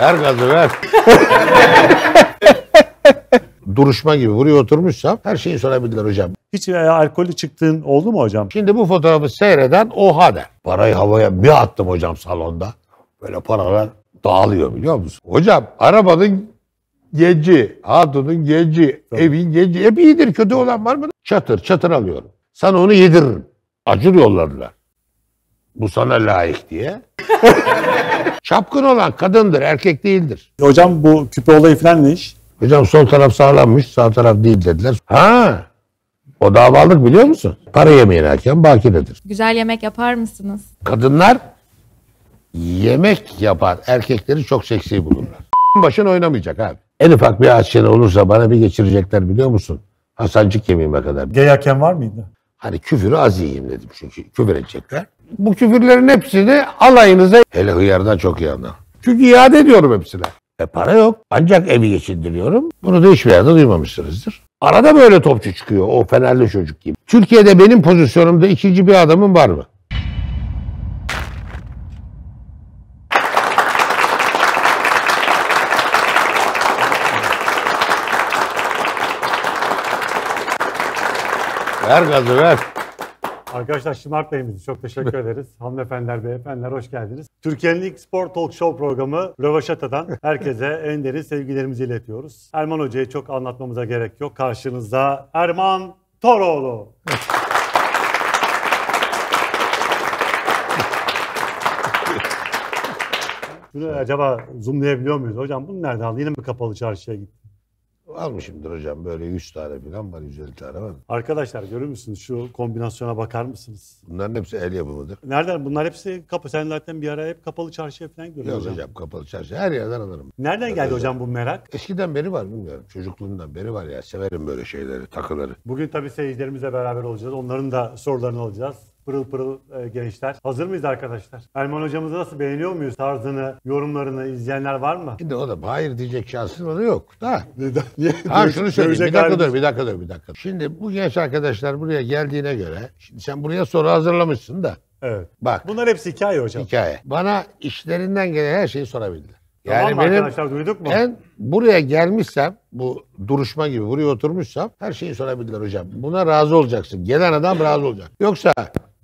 Ver gazı ver. Duruşma gibi buraya oturmuşsam her şeyi sorabilirler hocam. Hiç e, alkolü çıktığın oldu mu hocam? Şimdi bu fotoğrafı seyreden oha der. Parayı havaya bir attım hocam salonda. Böyle paralar dağılıyor biliyor musun? Hocam arabanın geci, hatunun geci, Tabii. evin geci. Hep iyidir kötü olan var mı? Çatır çatır alıyorum. Sana onu yediririm. Acır yollarlar bu sana layık diye. Çapkın olan kadındır, erkek değildir. E hocam bu küpe olayı falan ne iş? Hocam sol taraf sağlanmış, sağ taraf değil dediler. Ha, o davalık biliyor musun? Para yemeyen hakem bakidedir. Güzel yemek yapar mısınız? Kadınlar yemek yapar. Erkekleri çok seksi bulurlar. Başın oynamayacak abi. En ufak bir aşçın olursa bana bir geçirecekler biliyor musun? Hasancık yemeğime kadar. Gay hakem var mıydı? Hani küfürü az yiyeyim dedim çünkü küfür edecekler bu küfürlerin hepsini alayınıza hele hıyardan çok iyi anlar. Çünkü iade ediyorum hepsine. E para yok. Ancak evi geçindiriyorum. Bunu da hiçbir yerde duymamışsınızdır. Arada böyle topçu çıkıyor o Fenerli çocuk gibi. Türkiye'de benim pozisyonumda ikinci bir adamın var mı? Ver gazı ver. Arkadaşlar şımart beyimizi Çok teşekkür ederiz. Hanımefendiler, beyefendiler hoş geldiniz. Türkiye'nin ilk spor talk show programı Rövaşata'dan herkese en derin sevgilerimizi iletiyoruz. Erman Hoca'yı çok anlatmamıza gerek yok. Karşınızda Erman Toroğlu. Şunu acaba zoomlayabiliyor muyuz? Hocam bunu nereden aldın? Yine mi kapalı çarşıya gitti? Almışımdır hocam böyle 100 tane falan var 150 tane var. Arkadaşlar görür müsünüz şu kombinasyona bakar mısınız? Bunların hepsi el yapımıdır. Nereden? Bunlar hepsi kapı. Sen zaten bir ara hep kapalı çarşıya falan görüyorsun Yok hocam. hocam kapalı çarşıya her yerden alırım. Nereden geldi hocam bu merak? Eskiden beri var bilmiyorum. Çocukluğumdan beri var ya severim böyle şeyleri takıları. Bugün tabii seyircilerimizle beraber olacağız. Onların da sorularını alacağız pırıl pırıl e, gençler. Hazır mıyız arkadaşlar? Erman hocamızı nasıl beğeniyor muyuz? Tarzını, yorumlarını izleyenler var mı? Şimdi o da hayır diyecek şansın bana yok. Ha. Neden? Ha şunu söyleyeyim. Bir dakika dur, bir dakika dur, bir dakika. Şimdi bu genç arkadaşlar buraya geldiğine göre, şimdi sen buraya soru hazırlamışsın da. Evet. Bak. Bunlar hepsi hikaye hocam. Hikaye. Bana işlerinden gelen her şeyi sorabildiler. Yani tamam benim, arkadaşlar duyduk mu? Ben buraya gelmişsem bu duruşma gibi buraya oturmuşsam her şeyi sorabilirler hocam. Buna razı olacaksın. Gelen adam razı olacak. Yoksa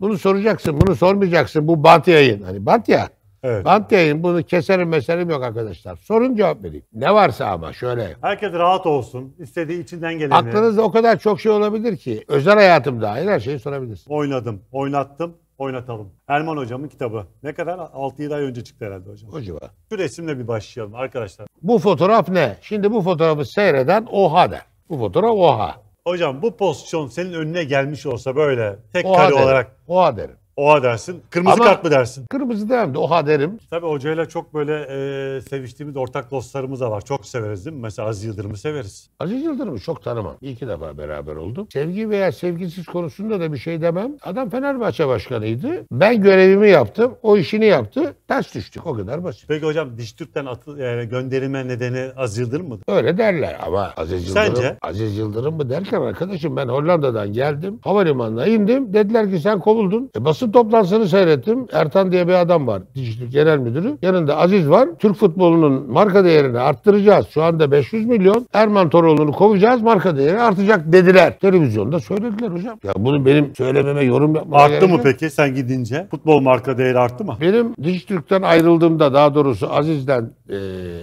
bunu soracaksın, bunu sormayacaksın. Bu bant yayın. Hani bant ya. Evet. Bant yayın. Bunu keserim meserim yok arkadaşlar. Sorun cevap vereyim. Ne varsa ama şöyle. Herkes rahat olsun. İstediği içinden geleni. Aklınızda o kadar çok şey olabilir ki. Özel hayatım dahil her şeyi sorabilirsin. Oynadım, oynattım, oynatalım. Erman hocamın kitabı. Ne kadar? 6-7 ay önce çıktı herhalde hocam. O Şu resimle bir başlayalım arkadaşlar. Bu fotoğraf ne? Şimdi bu fotoğrafı seyreden oha der. Bu fotoğraf oha. Hocam bu pozisyon senin önüne gelmiş olsa böyle tek kare olarak. Oha derim. Oha dersin. Kırmızı Ama kart mı dersin? Kırmızı demem de oha derim. Tabii hocayla çok böyle e, seviştiğimiz ortak dostlarımız da var. Çok severiz değil mi? Mesela Aziz Yıldırım'ı severiz. Aziz Yıldırım'ı çok tanımam. İyi ki defa beraber oldum. Sevgi veya sevgisiz konusunda da bir şey demem. Adam Fenerbahçe başkanıydı. Ben görevimi yaptım. O işini yaptı. Ters düştük. O kadar basit. Peki hocam Dijtürk'ten atı, yani gönderilme nedeni Aziz Yıldırım mı? Öyle derler ama Aziz Yıldırım, Sence? Aziz Yıldırım mı derken arkadaşım ben Hollanda'dan geldim. Havalimanına indim. Dediler ki sen kovuldun. E basın basın toplantısını seyrettim. Ertan diye bir adam var. Dijital Genel Müdürü. Yanında Aziz var. Türk futbolunun marka değerini arttıracağız. Şu anda 500 milyon. Erman Toroğlu'nu kovacağız. Marka değeri artacak dediler. Televizyonda söylediler hocam. Ya bunu benim söylememe yorum yapmama Arttı gerek mı peki sen gidince? Futbol marka değeri arttı mı? Benim Dijitürk'ten ayrıldığımda daha doğrusu Aziz'den e,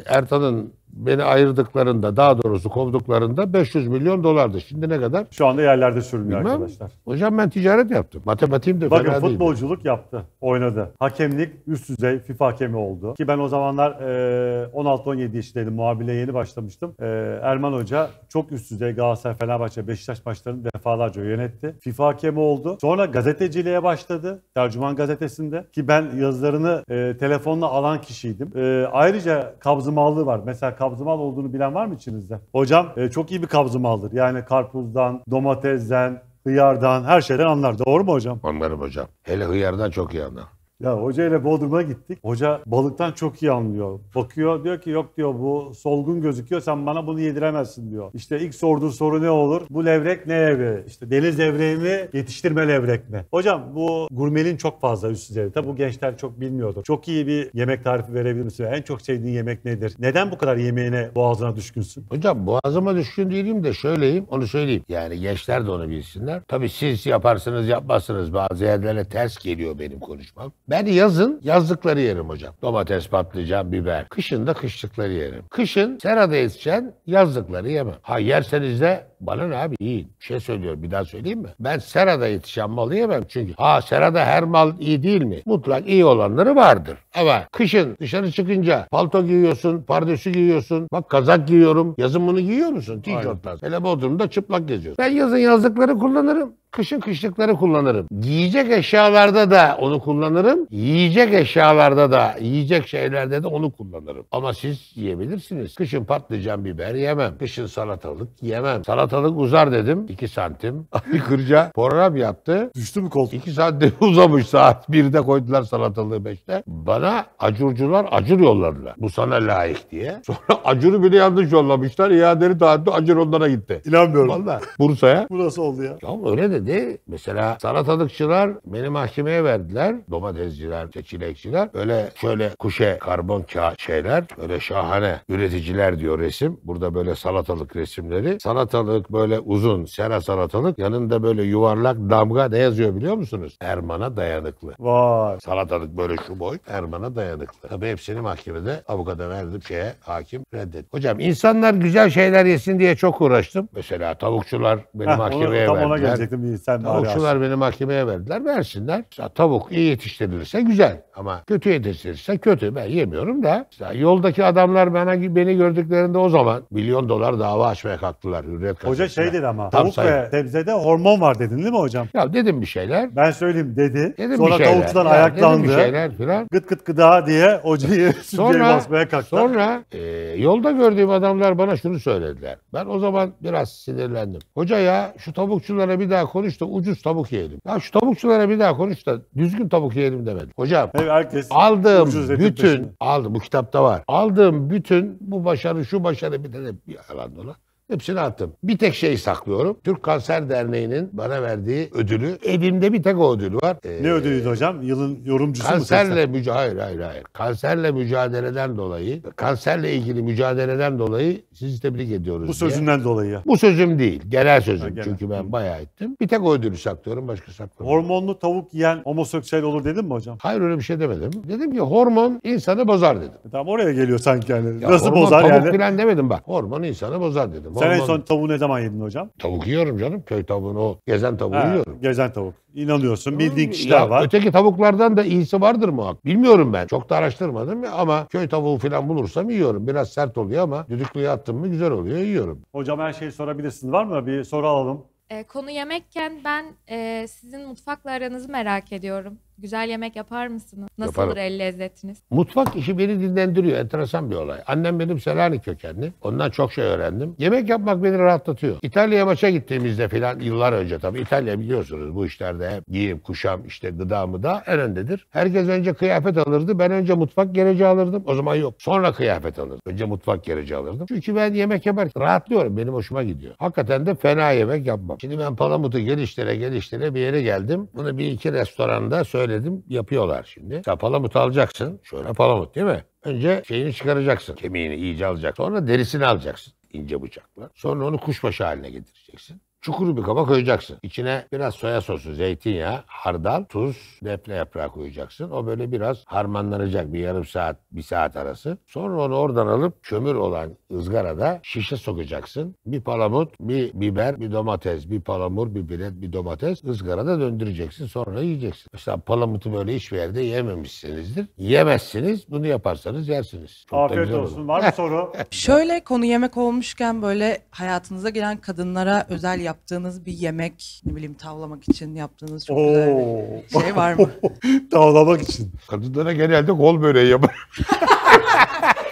Ertan'ın beni ayırdıklarında daha doğrusu kovduklarında 500 milyon dolardı. Şimdi ne kadar? Şu anda yerlerde sürünüyor Bilmem. arkadaşlar. Hocam ben ticaret yaptım. Matematiğim de Bakın, fena Bakın futbolculuk yaptı. Oynadı. Hakemlik üst düzey FIFA hakemi oldu. Ki ben o zamanlar e, 16-17 yaşındaydım. Muhabile yeni başlamıştım. E, Erman Hoca çok üst düzey Galatasaray, Fenerbahçe, Beşiktaş maçlarını defalarca yönetti. FIFA hakemi oldu. Sonra gazeteciliğe başladı. Tercüman gazetesinde. Ki ben yazılarını e, telefonla alan kişiydim. E, ayrıca kabzımallığı var. Mesela kabzımal olduğunu bilen var mı içinizde? Hocam e, çok iyi bir kabzımaldır. Yani karpuzdan, domatesden, hıyardan, her şeyden anlar. Doğru mu hocam? Anlarım hocam. Hele hıyardan çok iyi anlar. Ya hoca ile Bodrum'a gittik. Hoca balıktan çok iyi anlıyor. Bakıyor diyor ki yok diyor bu solgun gözüküyor sen bana bunu yediremezsin diyor. İşte ilk sorduğu soru ne olur? Bu levrek ne levreği? İşte deniz levreği mi yetiştirme levrek mi? Hocam bu gurmelin çok fazla üst düzeyde. Tabi bu gençler çok bilmiyordur. Çok iyi bir yemek tarifi verebilir misin? En çok sevdiğin yemek nedir? Neden bu kadar yemeğine boğazına düşkünsün? Hocam boğazıma düşkün değilim de söyleyeyim onu söyleyeyim. Yani gençler de onu bilsinler. Tabi siz yaparsınız yapmazsınız bazı yerlere ters geliyor benim konuşmam. Ben yazın yazlıkları yerim hocam. Domates, patlıcan, biber. Kışın da kışlıkları yerim. Kışın serada yetişen yazlıkları yemem. Ha yerseniz de bana ne abi iyi. Bir şey söylüyor. bir daha söyleyeyim mi? Ben serada yetişen malı yemem çünkü. Ha serada her mal iyi değil mi? Mutlak iyi olanları vardır. Ama kışın dışarı çıkınca palto giyiyorsun, pardesü giyiyorsun. Bak kazak giyiyorum. Yazın bunu giyiyor musun? T-shirtlar. Hele Bodrum'da çıplak geziyorsun. Ben yazın yazlıkları kullanırım. Kışın kışlıkları kullanırım. Giyecek eşyalarda da onu kullanırım. Yiyecek eşyalarda da, yiyecek şeylerde de onu kullanırım. Ama siz yiyebilirsiniz. Kışın patlıcan biber yemem. Kışın salatalık yemem. Salata Salatalık uzar dedim. 2 santim. Ali Kırca program yaptı. Düştü mü koltuk? 2 santim uzamış saat. 1'de koydular salatalığı 5'te. Bana acurcular acur yolladılar. Bu sana layık diye. Sonra acuru bile yanlış yollamışlar. İadeli dağıttı. Acur onlara gitti. İnanmıyorum. Valla Bursa'ya. Bu nasıl oldu ya? Ya öyle dedi. Mesela salatalıkçılar beni mahkemeye verdiler. Domatesciler, çilekçiler. Öyle şöyle kuşe karbon kağıt şeyler. Öyle şahane üreticiler diyor resim. Burada böyle salatalık resimleri. Salatalığı saratalık böyle uzun sera salatalık yanında böyle yuvarlak damga ne yazıyor biliyor musunuz? Ermana dayanıklı. Vay. Salatalık böyle şu boy Ermana dayanıklı. Tabii hepsini mahkemede avukata verdim şeye hakim reddetti. Hocam insanlar güzel şeyler yesin diye çok uğraştım. Mesela tavukçular beni mahkemeye tam verdiler. Ona gelecektim. Sen tavukçular beni mahkemeye verdiler. Versinler. Ya, tavuk iyi yetiştirilirse güzel ama kötü yetiştirilirse kötü. Ben yemiyorum da. Ya, yoldaki adamlar bana beni gördüklerinde o zaman milyon dolar dava açmaya kalktılar. Hürriyet Hoca şey dedi ama Tam tavuk sayı. ve sebzede hormon var dedin değil mi hocam? Ya dedim bir şeyler. Ben söyleyeyim dedi. Dedim sonra bir şeyler. tavuktan ayaklandı. Dedim bir şeyler filan. Gıt gıt gıda diye hocayı Sonra, basmaya kalktı. sonra e, yolda gördüğüm adamlar bana şunu söylediler. Ben o zaman biraz sinirlendim. Hoca ya şu tavukçulara bir daha konuş da ucuz tavuk yiyelim. Ya şu tavukçulara bir daha konuş da düzgün tavuk yiyelim demedim. Hocam Evet herkes ucuz aldığım etin bütün aldım bu kitapta var. Aldığım bütün bu başarı şu başarı bir de bir yalan dolan. Hepsini attım. Bir tek şey saklıyorum. Türk Kanser Derneği'nin bana verdiği ödülü. Evimde bir tek o ödül var. Ee, ne ödülüydü hocam? Yılın yorumcusu kanserle mu? Kanserle mücadele. Hayır hayır hayır. Kanserle mücadeleden dolayı, kanserle ilgili mücadeleden dolayı sizi tebrik ediyoruz Bu diye. sözünden dolayı. Bu sözüm değil. Genel sözüm. Ha, genel. Çünkü ben bayağı ettim. Bir tek o ödülü saklıyorum. Başka saklıyorum. Hormonlu tavuk yiyen homoseksüel olur dedin mi hocam? Hayır öyle bir şey demedim. Dedim ki hormon insanı bozar dedim. E, tamam oraya geliyor sanki yani. Ya Nasıl hormon, bozar tavuk yani? Tavuk demedim bak. Hormon insanı bozar dedim. Sen en son tavuğu ne zaman yedin hocam? Tavuk yiyorum canım. Köy tavuğunu o gezen tavuğu ha, yiyorum. Gezen tavuk. İnanıyorsun. Bildiğin hmm, kişiler ya, var. Öteki tavuklardan da iyisi vardır muhakkak. Bilmiyorum ben. Çok da araştırmadım ya ama köy tavuğu falan bulursam yiyorum. Biraz sert oluyor ama düdüklüye attım mı güzel oluyor yiyorum. Hocam her şeyi sorabilirsiniz. Var mı? Bir soru alalım. E, konu yemekken ben e, sizin mutfakla aranızı merak ediyorum. Güzel yemek yapar mısınız? Nasıl Yaparım. olur el lezzetiniz? Mutfak işi beni dinlendiriyor. Enteresan bir olay. Annem benim Selanik kökenli. Ondan çok şey öğrendim. Yemek yapmak beni rahatlatıyor. İtalya'ya maça gittiğimizde falan yıllar önce tabii. İtalya biliyorsunuz bu işlerde hep giyim, kuşam, işte gıda mı da en öndedir. Herkes önce kıyafet alırdı. Ben önce mutfak gereci alırdım. O zaman yok. Sonra kıyafet alırdım. Önce mutfak gereci alırdım. Çünkü ben yemek yaparken rahatlıyorum. Benim hoşuma gidiyor. Hakikaten de fena yemek yapmam. Şimdi ben Palamut'u geliştire geliştire bir yere geldim. Bunu bir iki restoranda söyledim denedim yapıyorlar şimdi. Sen palamut alacaksın. Şöyle palamut değil mi? Önce şeyini çıkaracaksın. Kemiğini iyice alacaksın. Sonra derisini alacaksın ince bıçakla. Sonra onu kuşbaşı haline getireceksin. Çukur bir kaba koyacaksın. İçine biraz soya sosu, zeytinyağı, hardal, tuz, defne yaprağı koyacaksın. O böyle biraz harmanlanacak bir yarım saat, bir saat arası. Sonra onu oradan alıp kömür olan ızgarada şişe sokacaksın. Bir palamut, bir biber, bir domates, bir palamur, bir bilet, bir domates ızgarada döndüreceksin. Sonra yiyeceksin. Mesela palamutu böyle hiçbir yerde yememişsinizdir. Yemezsiniz. Bunu yaparsanız yersiniz. Çok Afiyet olsun. Olur. Var mı soru? Şöyle konu yemek olmuşken böyle hayatınıza gelen kadınlara özel yaptığınız bir yemek, ne bileyim tavlamak için yaptığınız çok güzel bir şey var mı? tavlamak için. Kadınlara genelde kol böreği yapar.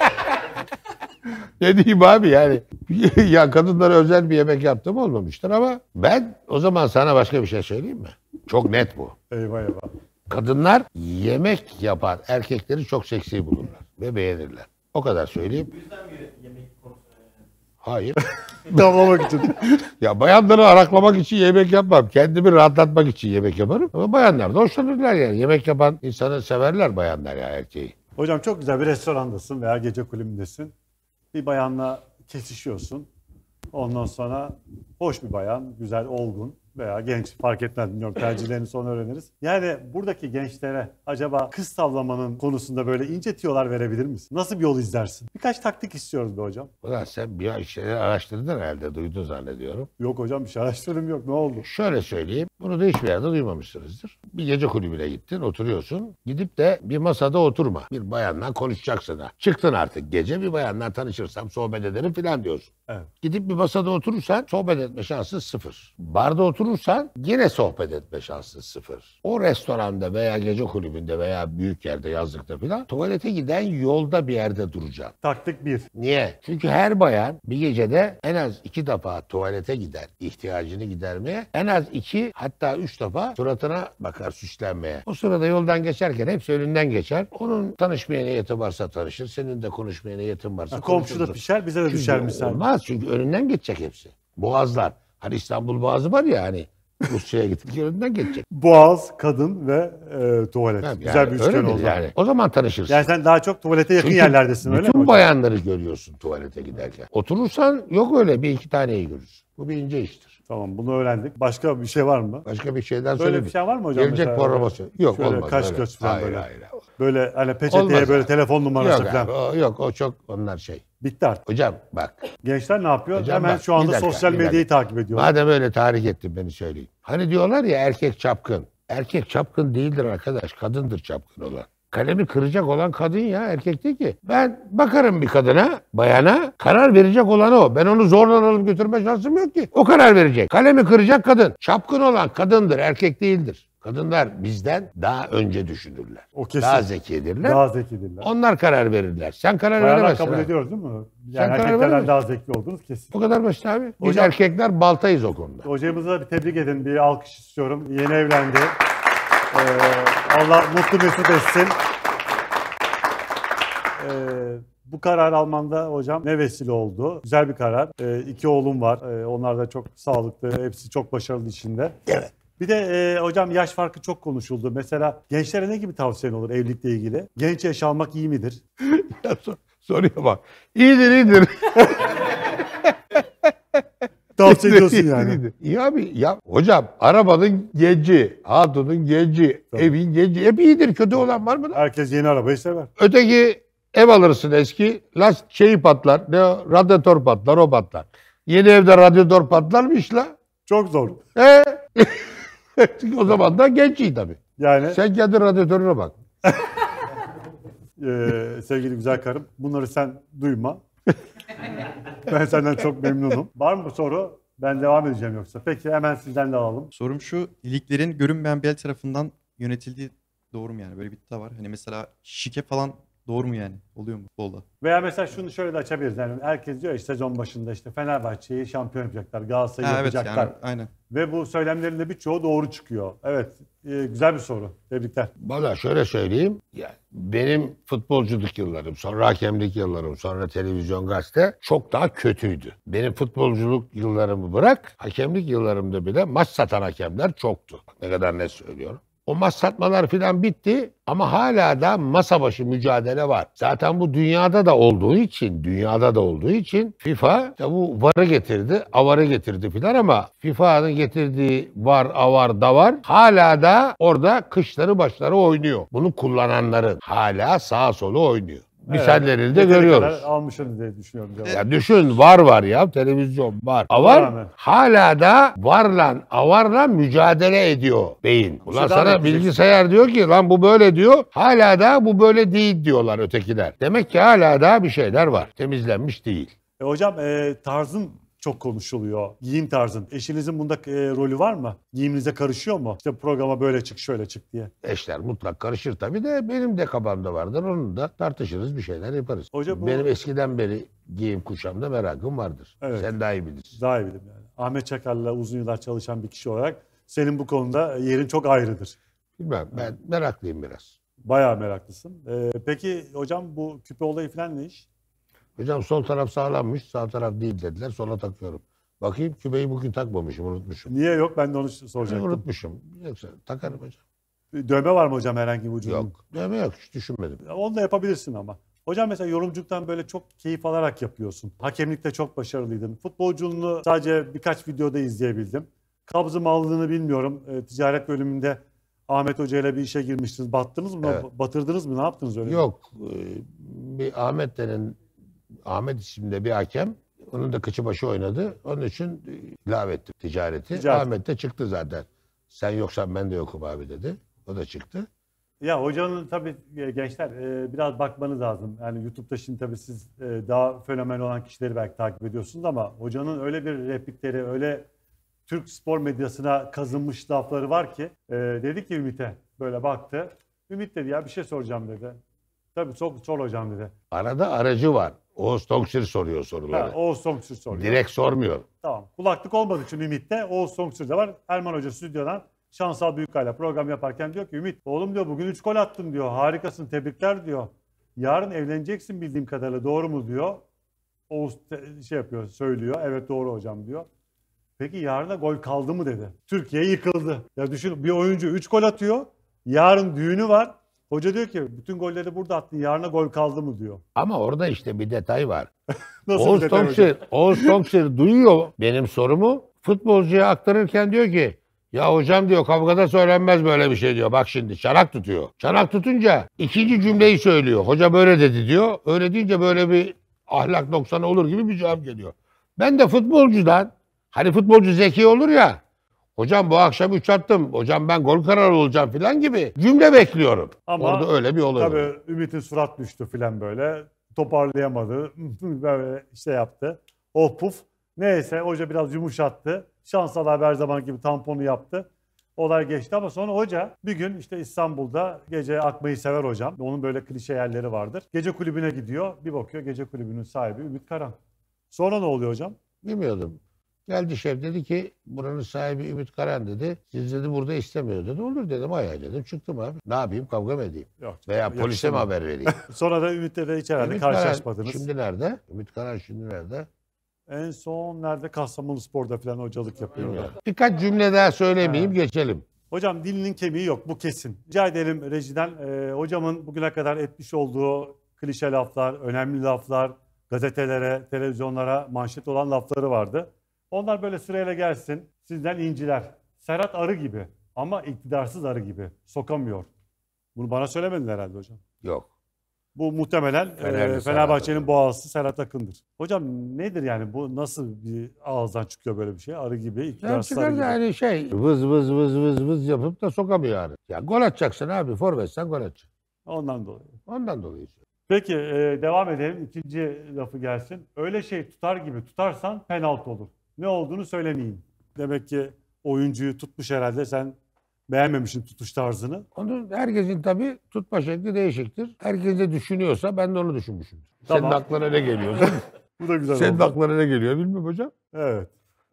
ne diyeyim abi yani. ya kadınlara özel bir yemek yaptım olmamıştır ama ben o zaman sana başka bir şey söyleyeyim mi? Çok net bu. Eyvah eyvah. Kadınlar yemek yapar erkekleri çok seksi bulurlar ve beğenirler. O kadar söyleyeyim. Bu yüzden yemek konusu Hayır. Tavlamak için. ya bayanları araklamak için yemek yapmam. Kendimi rahatlatmak için yemek yaparım. Ama bayanlar da hoşlanırlar yani. Yemek yapan insanı severler bayanlar ya erkeği. Hocam çok güzel bir restorandasın veya gece kulübündesin. Bir bayanla kesişiyorsun. Ondan sonra hoş bir bayan, güzel, olgun veya genç fark etmez bilmiyorum tercihlerini sonra öğreniriz. Yani buradaki gençlere acaba kız tavlamanın konusunda böyle ince tiyolar verebilir misin? Nasıl bir yol izlersin? Birkaç taktik istiyoruz be hocam. Ulan sen bir şeyler araştırdın herhalde duydun zannediyorum. Yok hocam bir şey araştırdım yok ne oldu? Şöyle söyleyeyim bunu da hiçbir yerde duymamışsınızdır. Bir gece kulübüne gittin oturuyorsun gidip de bir masada oturma. Bir bayanla konuşacaksın ha. Çıktın artık gece bir bayanla tanışırsam sohbet ederim filan diyorsun. Evet. Gidip bir masada oturursan sohbet etme şansın sıfır. Barda oturursan yine sohbet etme şansın sıfır. O restoranda veya gece kulübünde veya büyük yerde yazlıkta falan tuvalete giden yolda bir yerde duracaksın. Taktik bir. Niye? Çünkü her bayan bir gecede en az iki defa tuvalete gider ihtiyacını gidermeye. En az iki hatta üç defa suratına bakar süslenmeye. O sırada yoldan geçerken hepsi önünden geçer. Onun tanışmaya niyeti varsa tanışır. Senin de konuşmaya niyetin varsa konuşursun. Komşu da pişer bize de düşer misal. Olmaz Olmaz çünkü önünden geçecek hepsi. Boğazlar. Hani İstanbul Boğazı var ya hani Rusya'ya gittik önünden geçecek. Boğaz, kadın ve e, tuvalet. Tabii Güzel yani, bir üçgen oldu. Yani. O zaman tanışırsın. Yani sen daha çok tuvalete yakın Çünkü yerlerdesin öyle mi? Bütün bayanları görüyorsun tuvalete giderken. Oturursan yok öyle bir iki taneyi görürsün. Bu bir ince iştir. Tamam bunu öğrendik. Başka bir şey var mı? Başka bir şeyden Böyle bir şey var mı hocam? Gelecek mesela? programa Yok Şöyle olmaz. Kaç göz falan hayır, böyle. Hayır, hayır. Böyle hani peçeteye Olmaz böyle abi. telefon numarası yok, falan. Abi, o, yok o çok onlar şey. Bitti artık. Hocam bak. Gençler ne yapıyor? Hocam Hemen bak, şu anda dakika, sosyal medyayı takip ediyorlar. Madem öyle tarih ettin beni söyleyin. Hani diyorlar ya erkek çapkın. Erkek çapkın değildir arkadaş. Kadındır çapkın olan kalemi kıracak olan kadın ya erkek değil ki. Ben bakarım bir kadına, bayana karar verecek olan o. Ben onu zorla alıp götürme şansım yok ki. O karar verecek. Kalemi kıracak kadın. Çapkın olan kadındır, erkek değildir. Kadınlar bizden daha önce düşünürler. O kesin. Daha zekidirler. Daha zekidirler. Onlar karar verirler. Sen karar Bayanlar veremezsin. kabul ediyoruz değil mi? Yani Sen erkeklerden daha zeki olduğunuz kesin. O kadar basit abi. Biz Hocam, erkekler baltayız o konuda. Hocamıza bir tebrik edin. Bir alkış istiyorum. Yeni evlendi. Ee, Allah mutlu mesut etsin. Ee, bu karar almanda hocam ne vesile oldu? Güzel bir karar. Ee, iki oğlum var. Ee, onlar da çok sağlıklı. Hepsi çok başarılı içinde. Evet. Bir de e, hocam yaş farkı çok konuşuldu. Mesela gençlere ne gibi tavsiyen olur evlilikle ilgili? Genç yaş almak iyi midir? ya sor, soruya bak. İyidir iyidir. Tavsiye ediyorsun yani. İyi abi ya hocam arabanın genci, hatunun genci, Tabii. evin genci hep iyidir. Kötü olan var mı? Herkes yeni arabayı sever. Öteki ev alırsın eski. Last şeyi patlar. Ne radyatör patlar o patlar. Yeni evde radyatör patlar mı işte? Çok zor. He. o zaman da gençiyi tabii. Yani Sen kendi radyatörüne bak. eee, sevgili güzel karım bunları sen duyma. ben senden çok memnunum. Var mı bu soru? Ben devam edeceğim yoksa. Peki hemen sizden de alalım. Sorum şu, liglerin görünmeyen bir el tarafından yönetildiği doğru mu yani? Böyle bir iddia var. Hani mesela şike falan Doğru mu yani? Oluyor mu futbolda? Veya mesela şunu şöyle de açabiliriz. Yani herkes diyor işte sezon başında işte Fenerbahçe'yi şampiyon yapacaklar, Galatasaray'ı ha, evet, yapacaklar. Evet, yani, aynen. Ve bu söylemlerinde birçoğu doğru çıkıyor. Evet, e, güzel bir soru. Tebrikler. Valla şöyle söyleyeyim. Yani benim futbolculuk yıllarım, sonra hakemlik yıllarım, sonra televizyon gazete çok daha kötüydü. Benim futbolculuk yıllarımı bırak, hakemlik yıllarımda bile maç satan hakemler çoktu. Ne kadar ne söylüyorum. O mas satmalar filan bitti ama hala da masa başı mücadele var. Zaten bu dünyada da olduğu için, dünyada da olduğu için FIFA işte bu VAR'ı getirdi, avarı getirdi filan ama FIFA'nın getirdiği VAR, avar, davar hala da orada kışları başları oynuyor. Bunu kullananların hala sağ solu oynuyor misallerini evet, de görüyoruz. Almışsınız diye düşünüyorum. Ya düşün var var ya televizyon var. Avar yani. hala da varla avarla mücadele ediyor beyin. Ulan işte sana bilgisayar diyor ki lan bu böyle diyor. Hala da bu böyle değil diyorlar ötekiler. Demek ki hala da bir şeyler var. Temizlenmiş değil. E hocam e, tarzın çok konuşuluyor. Giyim tarzın. Eşinizin bunda e, rolü var mı? Giyiminize karışıyor mu? İşte programa böyle çık, şöyle çık diye. Eşler mutlak karışır tabii de benim de kafamda vardır. Onu da tartışırız, bir şeyler yaparız. Hoca bu... Benim eskiden beri giyim kuşamda merakım vardır. Evet. Sen daha iyi bilirsin. Daha iyi bilirim yani. Ahmet Çakar'la uzun yıllar çalışan bir kişi olarak senin bu konuda yerin çok ayrıdır. Bilmem ben meraklıyım biraz. Bayağı meraklısın. Ee, peki hocam bu küpe olayı falan ne iş? Hocam sol taraf sağlammış, sağ taraf değil dediler. Sola takıyorum. Bakayım kübeyi bugün takmamışım, unutmuşum. Niye yok? Ben de onu soracaktım. Yani unutmuşum. Yoksa takarım hocam. Dövme var mı hocam herhangi vücudun? Yok. Dövme yok. Hiç düşünmedim. Onu da yapabilirsin ama. Hocam mesela yorumculuktan böyle çok keyif alarak yapıyorsun. Hakemlikte çok başarılıydın. Futbolculuğunu sadece birkaç videoda izleyebildim. Kabzı mallığını bilmiyorum. E, ticaret bölümünde Ahmet Hoca ile bir işe girmiştiniz. Battınız mı? Evet. Batırdınız mı? Ne yaptınız öyle? Yok. Mi? Ee, bir Ahmet denen Ahmet isimde bir hakem onun da kıçı başı oynadı. Onun için e, ilave etti ticareti. Ticaret. Ahmet de çıktı zaten. Sen yoksan ben de yokum abi dedi. O da çıktı. Ya hocanın tabii e, gençler e, biraz bakmanız lazım. Yani YouTube'da şimdi tabii siz daha fenomen olan kişileri belki takip ediyorsunuz ama hocanın öyle bir replikleri, öyle Türk spor medyasına kazınmış lafları var ki dedi ki Ümit'e böyle baktı. Ümit dedi ya bir şey soracağım dedi. Tabii çok sor hocam dedi. Arada aracı var. Oğuz Tongşir soruyor soruları. Ha, Oğuz Tongşir soruyor. Direkt sormuyor. Tamam. Kulaklık olmadığı için Ümit'te Oğuz Tongşir de var. Erman Hoca stüdyodan Şansal Büyükkaya'yla program yaparken diyor ki Ümit oğlum diyor bugün 3 gol attın diyor. Harikasın tebrikler diyor. Yarın evleneceksin bildiğim kadarıyla doğru mu diyor. Oğuz şey yapıyor söylüyor. Evet doğru hocam diyor. Peki yarına gol kaldı mı dedi. Türkiye yıkıldı. Ya düşün bir oyuncu 3 gol atıyor. Yarın düğünü var. Hoca diyor ki bütün golleri burada attın yarına gol kaldı mı diyor. Ama orada işte bir detay var. Nasıl Oğuz detay Tomşir, Oğuz Tomşir duyuyor benim sorumu. Futbolcuya aktarırken diyor ki ya hocam diyor kavgada söylenmez böyle bir şey diyor. Bak şimdi çanak tutuyor. Çanak tutunca ikinci cümleyi söylüyor. Hoca böyle dedi diyor. Öyle deyince böyle bir ahlak noksanı olur gibi bir cevap geliyor. Ben de futbolcudan hani futbolcu zeki olur ya Hocam bu akşam 3 attım. Hocam ben gol kararı olacağım falan gibi cümle bekliyorum. Ama Orada öyle bir olay. Tabii oldu. Ümit'in surat düştü falan böyle. Toparlayamadı. böyle işte yaptı. Oh puf. Neyse hoca biraz yumuşattı. Şansalar her zaman gibi tamponu yaptı. Olay geçti ama sonra hoca bir gün işte İstanbul'da gece akmayı sever hocam. Onun böyle klişe yerleri vardır. Gece kulübüne gidiyor. Bir bakıyor gece kulübünün sahibi Ümit Karan. Sonra ne oluyor hocam? Bilmiyordum. Geldi şef dedi ki buranın sahibi Ümit Karan dedi. Siz dedi burada istemiyor dedi. Olur dedim hay dedim. Çıktım abi. Ne yapayım kavga mı edeyim? Yok, Veya yok, polise mi haber vereyim? Sonra da Ümit'le de hiç herhalde Ümit karşılaşmadınız. Karan, şimdi nerede? Ümit Karan şimdi nerede? En son nerede Kastamonu Spor'da falan hocalık yapıyor. Yani. Birkaç cümle daha söylemeyeyim evet. geçelim. Hocam dilinin kemiği yok bu kesin. Rica edelim rejiden. E, hocamın bugüne kadar etmiş olduğu klişe laflar, önemli laflar, gazetelere, televizyonlara manşet olan lafları vardı. Onlar böyle sırayla gelsin, sizden inciler. Serhat arı gibi ama iktidarsız arı gibi. Sokamıyor. Bunu bana söylemedin herhalde hocam. Yok. Bu muhtemelen e, Fenerbahçe'nin boğazı Serhat Akın'dır. Hocam nedir yani bu nasıl bir ağızdan çıkıyor böyle bir şey? Arı gibi, iktidarsız arı gibi. Yani şey vız vız vız vız vız yapıp da sokamıyor arı. Ya gol atacaksın abi. Forvetsen gol atacaksın. Ondan dolayı. Ondan dolayı. Peki e, devam edelim. ikinci lafı gelsin. Öyle şey tutar gibi tutarsan penaltı olur ne olduğunu söylemeyeyim. Demek ki oyuncuyu tutmuş herhalde sen beğenmemişsin tutuş tarzını. Onu herkesin tabii tutma şekli değişiktir. Herkes de düşünüyorsa ben de onu düşünmüşüm. Tamam. Senin aklına ne geliyor? Bu da güzel Senin oldu. aklına ne geliyor bilmiyorum hocam. Evet.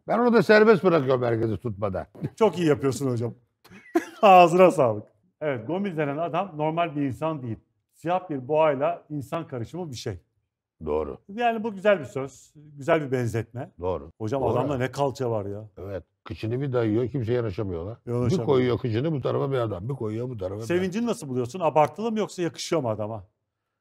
Ben onu da serbest bırakıyorum herkesi tutmada. Çok iyi yapıyorsun hocam. Ağzına sağlık. Evet Gomez denen adam normal bir insan değil. Siyah bir boğayla insan karışımı bir şey. Doğru. Yani bu güzel bir söz. Güzel bir benzetme. Doğru. Hocam Doğru. adamda ne kalça var ya. Evet. Kıçını bir dayıyor kimse yanaşamıyorlar. yanaşamıyor. Bir koyuyor kıçını bu tarafa bir adam. Bir koyuyor bu tarafa Sevincini adam. nasıl buluyorsun? Abartılı mı yoksa yakışıyor mu adama?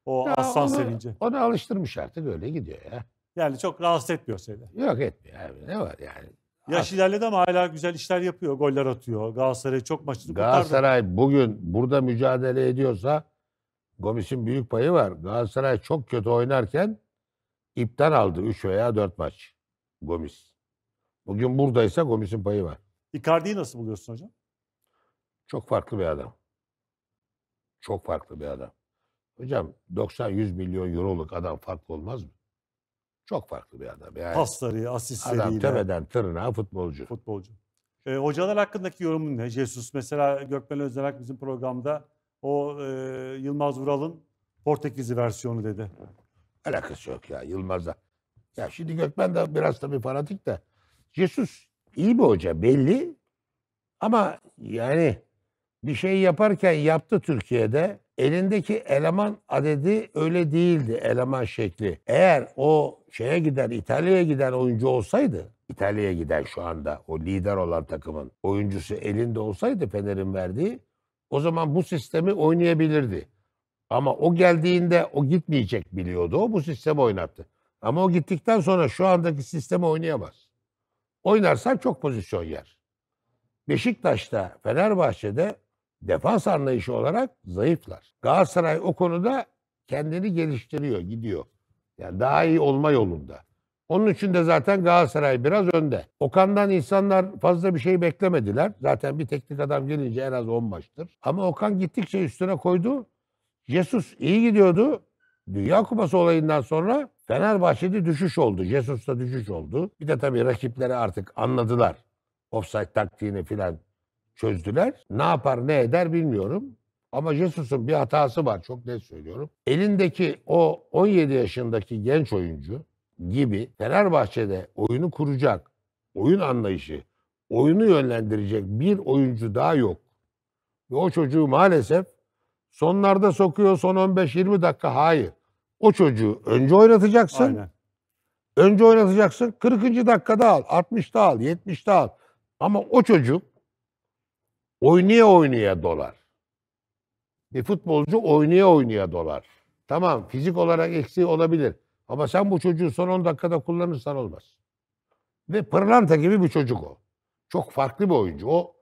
O ya aslan onu, sevinci. Onu alıştırmış artık öyle gidiyor ya. Yani çok rahatsız etmiyor seni. Yok etmiyor abi. Ne var yani? Yaş ilerledi ama hala güzel işler yapıyor. Goller atıyor. Galatasaray çok maçını kurtardı. Galatasaray bugün burada mücadele ediyorsa Gomis'in büyük payı var. Galatasaray çok kötü oynarken ipten aldı 3 veya 4 maç Gomis. Bugün buradaysa Gomis'in payı var. Icardi'yi nasıl buluyorsun hocam? Çok farklı bir adam. Çok farklı bir adam. Hocam 90-100 milyon euroluk adam farklı olmaz mı? Çok farklı bir adam. Yani Pasları, asistleriyle. Adam tepeden tırnağa futbolcu. Futbolcu. E, hocalar hakkındaki yorumun ne? Jesus mesela Gökmen Özdenak bizim programda o e, Yılmaz Vural'ın Portekizli versiyonu dedi. Alakası yok ya Yılmaz'la. Ya şimdi Gökmen de biraz tabii fanatik de. Jesus iyi bir hoca belli. Ama yani bir şey yaparken yaptı Türkiye'de. Elindeki eleman adedi öyle değildi eleman şekli. Eğer o şeye giden İtalya'ya giden oyuncu olsaydı İtalya'ya giden şu anda o lider olan takımın oyuncusu elinde olsaydı Fener'in verdiği o zaman bu sistemi oynayabilirdi. Ama o geldiğinde o gitmeyecek biliyordu. O bu sistemi oynattı. Ama o gittikten sonra şu andaki sistemi oynayamaz. Oynarsa çok pozisyon yer. Beşiktaş'ta, Fenerbahçe'de defans anlayışı olarak zayıflar. Galatasaray o konuda kendini geliştiriyor, gidiyor. Yani daha iyi olma yolunda. Onun için de zaten Galatasaray biraz önde. Okan'dan insanlar fazla bir şey beklemediler. Zaten bir teknik adam gelince en az 10 maçtır. Ama Okan gittikçe üstüne koydu. Jesus iyi gidiyordu. Dünya Kupası olayından sonra Fenerbahçe'de düşüş oldu. Jesus'ta düşüş oldu. Bir de tabii rakipleri artık anladılar. Offside taktiğini filan çözdüler. Ne yapar ne eder bilmiyorum. Ama Jesus'un bir hatası var çok net söylüyorum. Elindeki o 17 yaşındaki genç oyuncu gibi Fenerbahçe'de oyunu kuracak, oyun anlayışı, oyunu yönlendirecek bir oyuncu daha yok. Ve o çocuğu maalesef sonlarda sokuyor son 15-20 dakika. Hayır. O çocuğu önce oynatacaksın. Aynen. Önce oynatacaksın. 40. dakikada al, 60'ta al, 70'te al. Ama o çocuk oynaya oynaya dolar. Bir futbolcu oynaya oynaya dolar. Tamam fizik olarak eksiği olabilir. Ama sen bu çocuğu son 10 dakikada kullanırsan olmaz. Ve pırlanta gibi bir çocuk o. Çok farklı bir oyuncu. O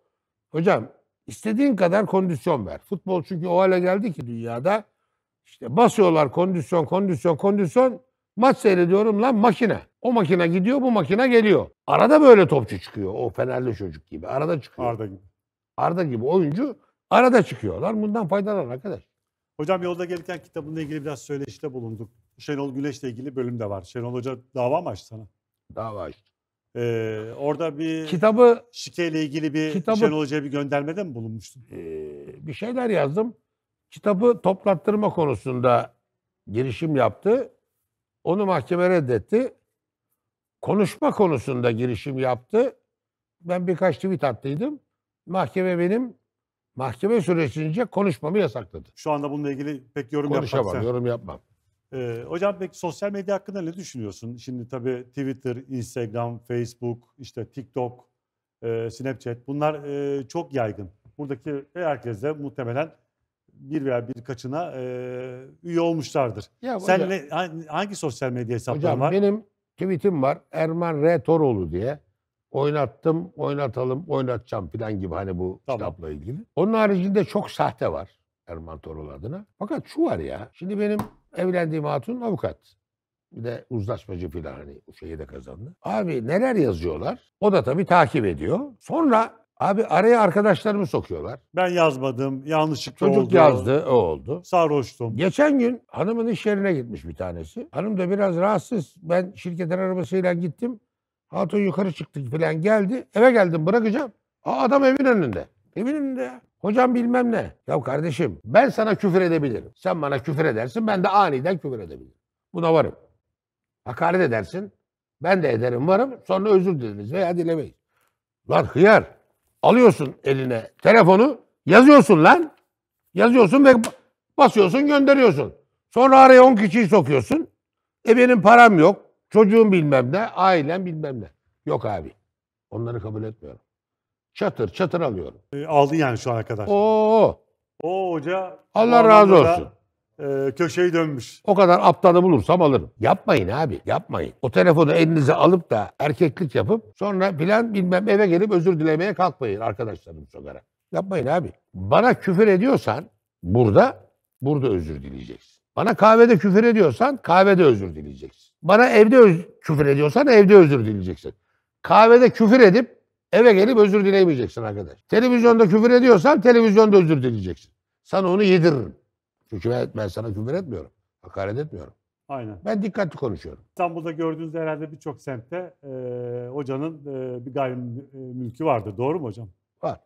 hocam istediğin kadar kondisyon ver. Futbol çünkü o hale geldi ki dünyada işte basıyorlar kondisyon kondisyon kondisyon maç seyrediyorum lan makine. O makine gidiyor bu makine geliyor. Arada böyle topçu çıkıyor o Fenerli çocuk gibi. Arada çıkıyor. Arda gibi. Arda gibi oyuncu arada çıkıyorlar. Bundan faydalan arkadaş. Hocam yolda gelirken kitabınla ilgili biraz söyleşte bulunduk. Şenol Güneş'le ilgili bölüm de var. Şenol Hoca dava mı açtı sana? Dava açtı. Ee, orada bir kitabı şikeyle ilgili bir kitabı, Şenol Hoca'ya bir göndermede mi bulunmuştun? E, bir şeyler yazdım. Kitabı toplattırma konusunda girişim yaptı. Onu mahkeme reddetti. Konuşma konusunda girişim yaptı. Ben birkaç tweet attıydım. Mahkeme benim mahkeme süresince konuşmamı yasakladı. Şu anda bununla ilgili pek yorum yapmam. Konuşamam, yorum yapmam. Ee, hocam peki sosyal medya hakkında ne düşünüyorsun? Şimdi tabii Twitter, Instagram, Facebook, işte TikTok, e, Snapchat bunlar e, çok yaygın. Buradaki herkes de muhtemelen bir veya birkaçına e, üye olmuşlardır. Ya, Sen hocam, ne, hangi, sosyal medya hesapları var? Benim tweetim var. Erman R. Toroğlu diye. Oynattım, oynatalım, oynatacağım falan gibi hani bu tamam. kitapla ilgili. Onun haricinde çok sahte var. Erman Torul adına. Fakat şu var ya. Şimdi benim evlendiğim hatun avukat. Bir de uzlaşmacı filan hani o şeyi de kazandı. Abi neler yazıyorlar? O da tabii takip ediyor. Sonra abi araya arkadaşlarımı sokuyorlar. Ben yazmadım. Yanlışlıkla Çocuk oldu. Çocuk yazdı. O oldu. Sarhoştum. Geçen gün hanımın iş yerine gitmiş bir tanesi. Hanım da biraz rahatsız. Ben şirketin arabasıyla gittim. Hatun yukarı çıktık filan geldi. Eve geldim bırakacağım. Aa, adam evin önünde. Evin önünde ya. Hocam bilmem ne. Ya kardeşim ben sana küfür edebilirim. Sen bana küfür edersin ben de aniden küfür edebilirim. Buna varım. Hakaret edersin. Ben de ederim varım. Sonra özür dileriz veya dilemeyiz. Lan hıyar. Alıyorsun eline telefonu yazıyorsun lan. Yazıyorsun ve basıyorsun gönderiyorsun. Sonra araya 10 kişiyi sokuyorsun. E benim param yok. Çocuğum bilmem ne. Ailem bilmem ne. Yok abi. Onları kabul etmiyorum. Çatır çatır alıyorum. E, ee, aldın yani şu ana kadar. Oo. O hoca Allah razı olsun. e, köşeyi dönmüş. O kadar aptalı bulursam alırım. Yapmayın abi yapmayın. O telefonu elinize alıp da erkeklik yapıp sonra plan bilmem eve gelip özür dilemeye kalkmayın arkadaşlarım sokara. Yapmayın abi. Bana küfür ediyorsan burada, burada özür dileyeceksin. Bana kahvede küfür ediyorsan kahvede özür dileyeceksin. Bana evde öz- küfür ediyorsan evde özür dileyeceksin. Kahvede küfür edip Eve gelip özür dileyemeyeceksin arkadaş. Televizyonda küfür ediyorsan televizyonda özür dileyeceksin. Sana onu yediririm. Çünkü ben, ben sana küfür etmiyorum. Hakaret etmiyorum. Aynen. Ben dikkatli konuşuyorum. İstanbul'da gördüğünüz herhalde birçok semtte e, hocanın e, bir mülkü vardı. Doğru mu hocam? Var.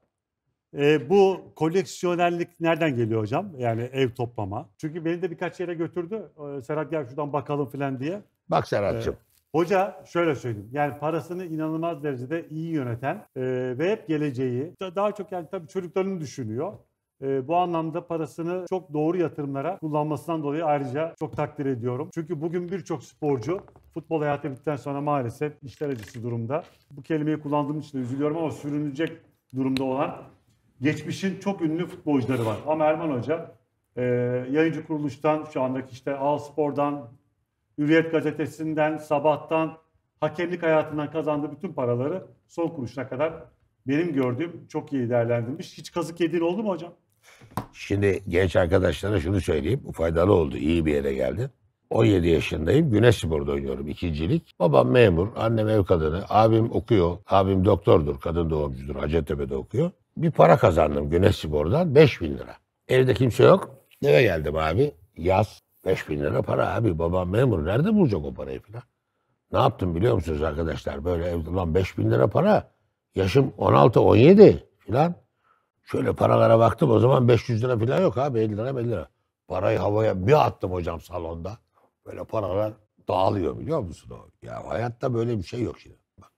E, bu koleksiyonellik nereden geliyor hocam? Yani ev toplama. Çünkü beni de birkaç yere götürdü. E, Serhat gel şuradan bakalım falan diye. Bak Serhat'cığım. E, Hoca şöyle söyleyeyim. Yani parasını inanılmaz derecede iyi yöneten e, ve hep geleceği daha çok yani tabii çocuklarını düşünüyor. E, bu anlamda parasını çok doğru yatırımlara kullanmasından dolayı ayrıca çok takdir ediyorum. Çünkü bugün birçok sporcu futbol hayatı bittikten sonra maalesef işler acısı durumda. Bu kelimeyi kullandığım için de üzülüyorum ama sürünecek durumda olan geçmişin çok ünlü futbolcuları var. Ama Erman Hoca e, yayıncı kuruluştan şu andaki işte Al Spor'dan Hürriyet gazetesinden, sabahtan, hakemlik hayatından kazandığı bütün paraları son kuruşuna kadar benim gördüğüm çok iyi değerlendirmiş. Hiç kazık yediğin oldu mu hocam? Şimdi genç arkadaşlara şunu söyleyeyim. Bu faydalı oldu. iyi bir yere geldi. 17 yaşındayım. Güneş Spor'da oynuyorum ikincilik. Babam memur, annem ev kadını, abim okuyor. Abim doktordur, kadın doğumcudur. Hacettepe'de okuyor. Bir para kazandım Güneş Spor'dan 5 bin lira. Evde kimse yok. Eve geldim abi. Yaz. Beş bin lira para abi babam memur nerede bulacak o parayı filan. Ne yaptım biliyor musunuz arkadaşlar? Böyle evde lan 5 bin lira para. Yaşım 16-17 filan. Şöyle paralara baktım o zaman 500 lira filan yok abi 50 lira 50 lira. Parayı havaya bir attım hocam salonda. Böyle paralar dağılıyor biliyor musun o? Ya hayatta böyle bir şey yok şimdi. Bak.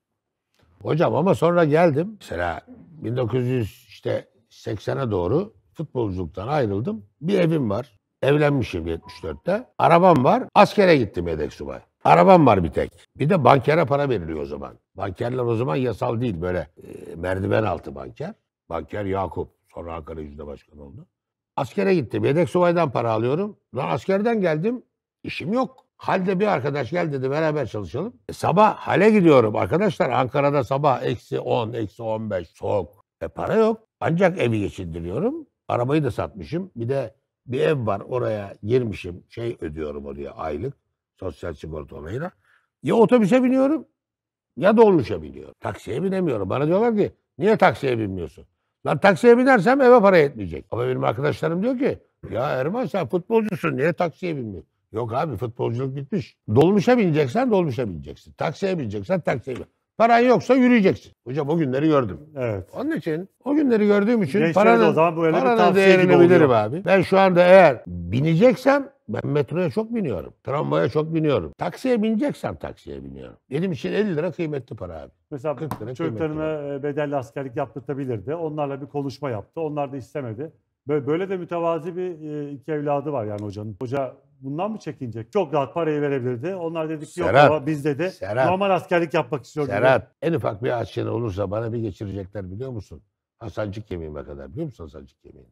Hocam ama sonra geldim. Mesela 1900 işte 80'e doğru futbolculuktan ayrıldım. Bir evim var. Evlenmişim 74'te. Arabam var. Askere gittim yedek subay. Arabam var bir tek. Bir de bankere para veriliyor o zaman. Bankerler o zaman yasal değil böyle e, merdiven altı banker. Banker Yakup. Sonra Ankara Yüzde Başkanı oldu. Askere gittim. Yedek subaydan para alıyorum. Lan askerden geldim. İşim yok. Halde bir arkadaş gel dedi beraber çalışalım. E, sabah hale gidiyorum arkadaşlar. Ankara'da sabah eksi 10, eksi 15 soğuk. E para yok. Ancak evi geçindiriyorum. Arabayı da satmışım. Bir de bir ev var oraya girmişim şey ödüyorum oraya aylık sosyal sigorta onayına. Ya otobüse biniyorum ya dolmuşa biniyorum. Taksiye binemiyorum. Bana diyorlar ki niye taksiye binmiyorsun? Lan taksiye binersem eve para yetmeyecek. Ama benim arkadaşlarım diyor ki ya Erman sen futbolcusun niye taksiye binmiyorsun? Yok abi futbolculuk bitmiş. Dolmuşa bineceksen dolmuşa bineceksin. Taksiye bineceksen taksiye bineceksin. Paran yoksa yürüyeceksin. Hocam o günleri gördüm. Evet. Onun için o günleri gördüğüm için Gençlere paranın, o zaman böyle paranın değerini bilirim abi. Ben şu anda eğer bineceksem ben metroya çok biniyorum. Tramvaya çok biniyorum. Taksiye bineceksem taksiye biniyorum. Benim için 50 lira kıymetli para abi. Mesela 40 lira çocuklarına e, bedelli askerlik yaptırtabilirdi. Onlarla bir konuşma yaptı. Onlar da istemedi. Böyle, böyle de mütevazi bir e, iki evladı var yani hocanın. Hoca bundan mı çekinecek? Çok rahat parayı verebilirdi. Onlar dedik Serhat, yok baba biz dedi. Serhat, normal askerlik yapmak istiyoruz. Serhat dedi. en ufak bir aşçılı olursa bana bir geçirecekler biliyor musun? Hasancık kemiğime kadar biliyor musun Hasancık kemiğini?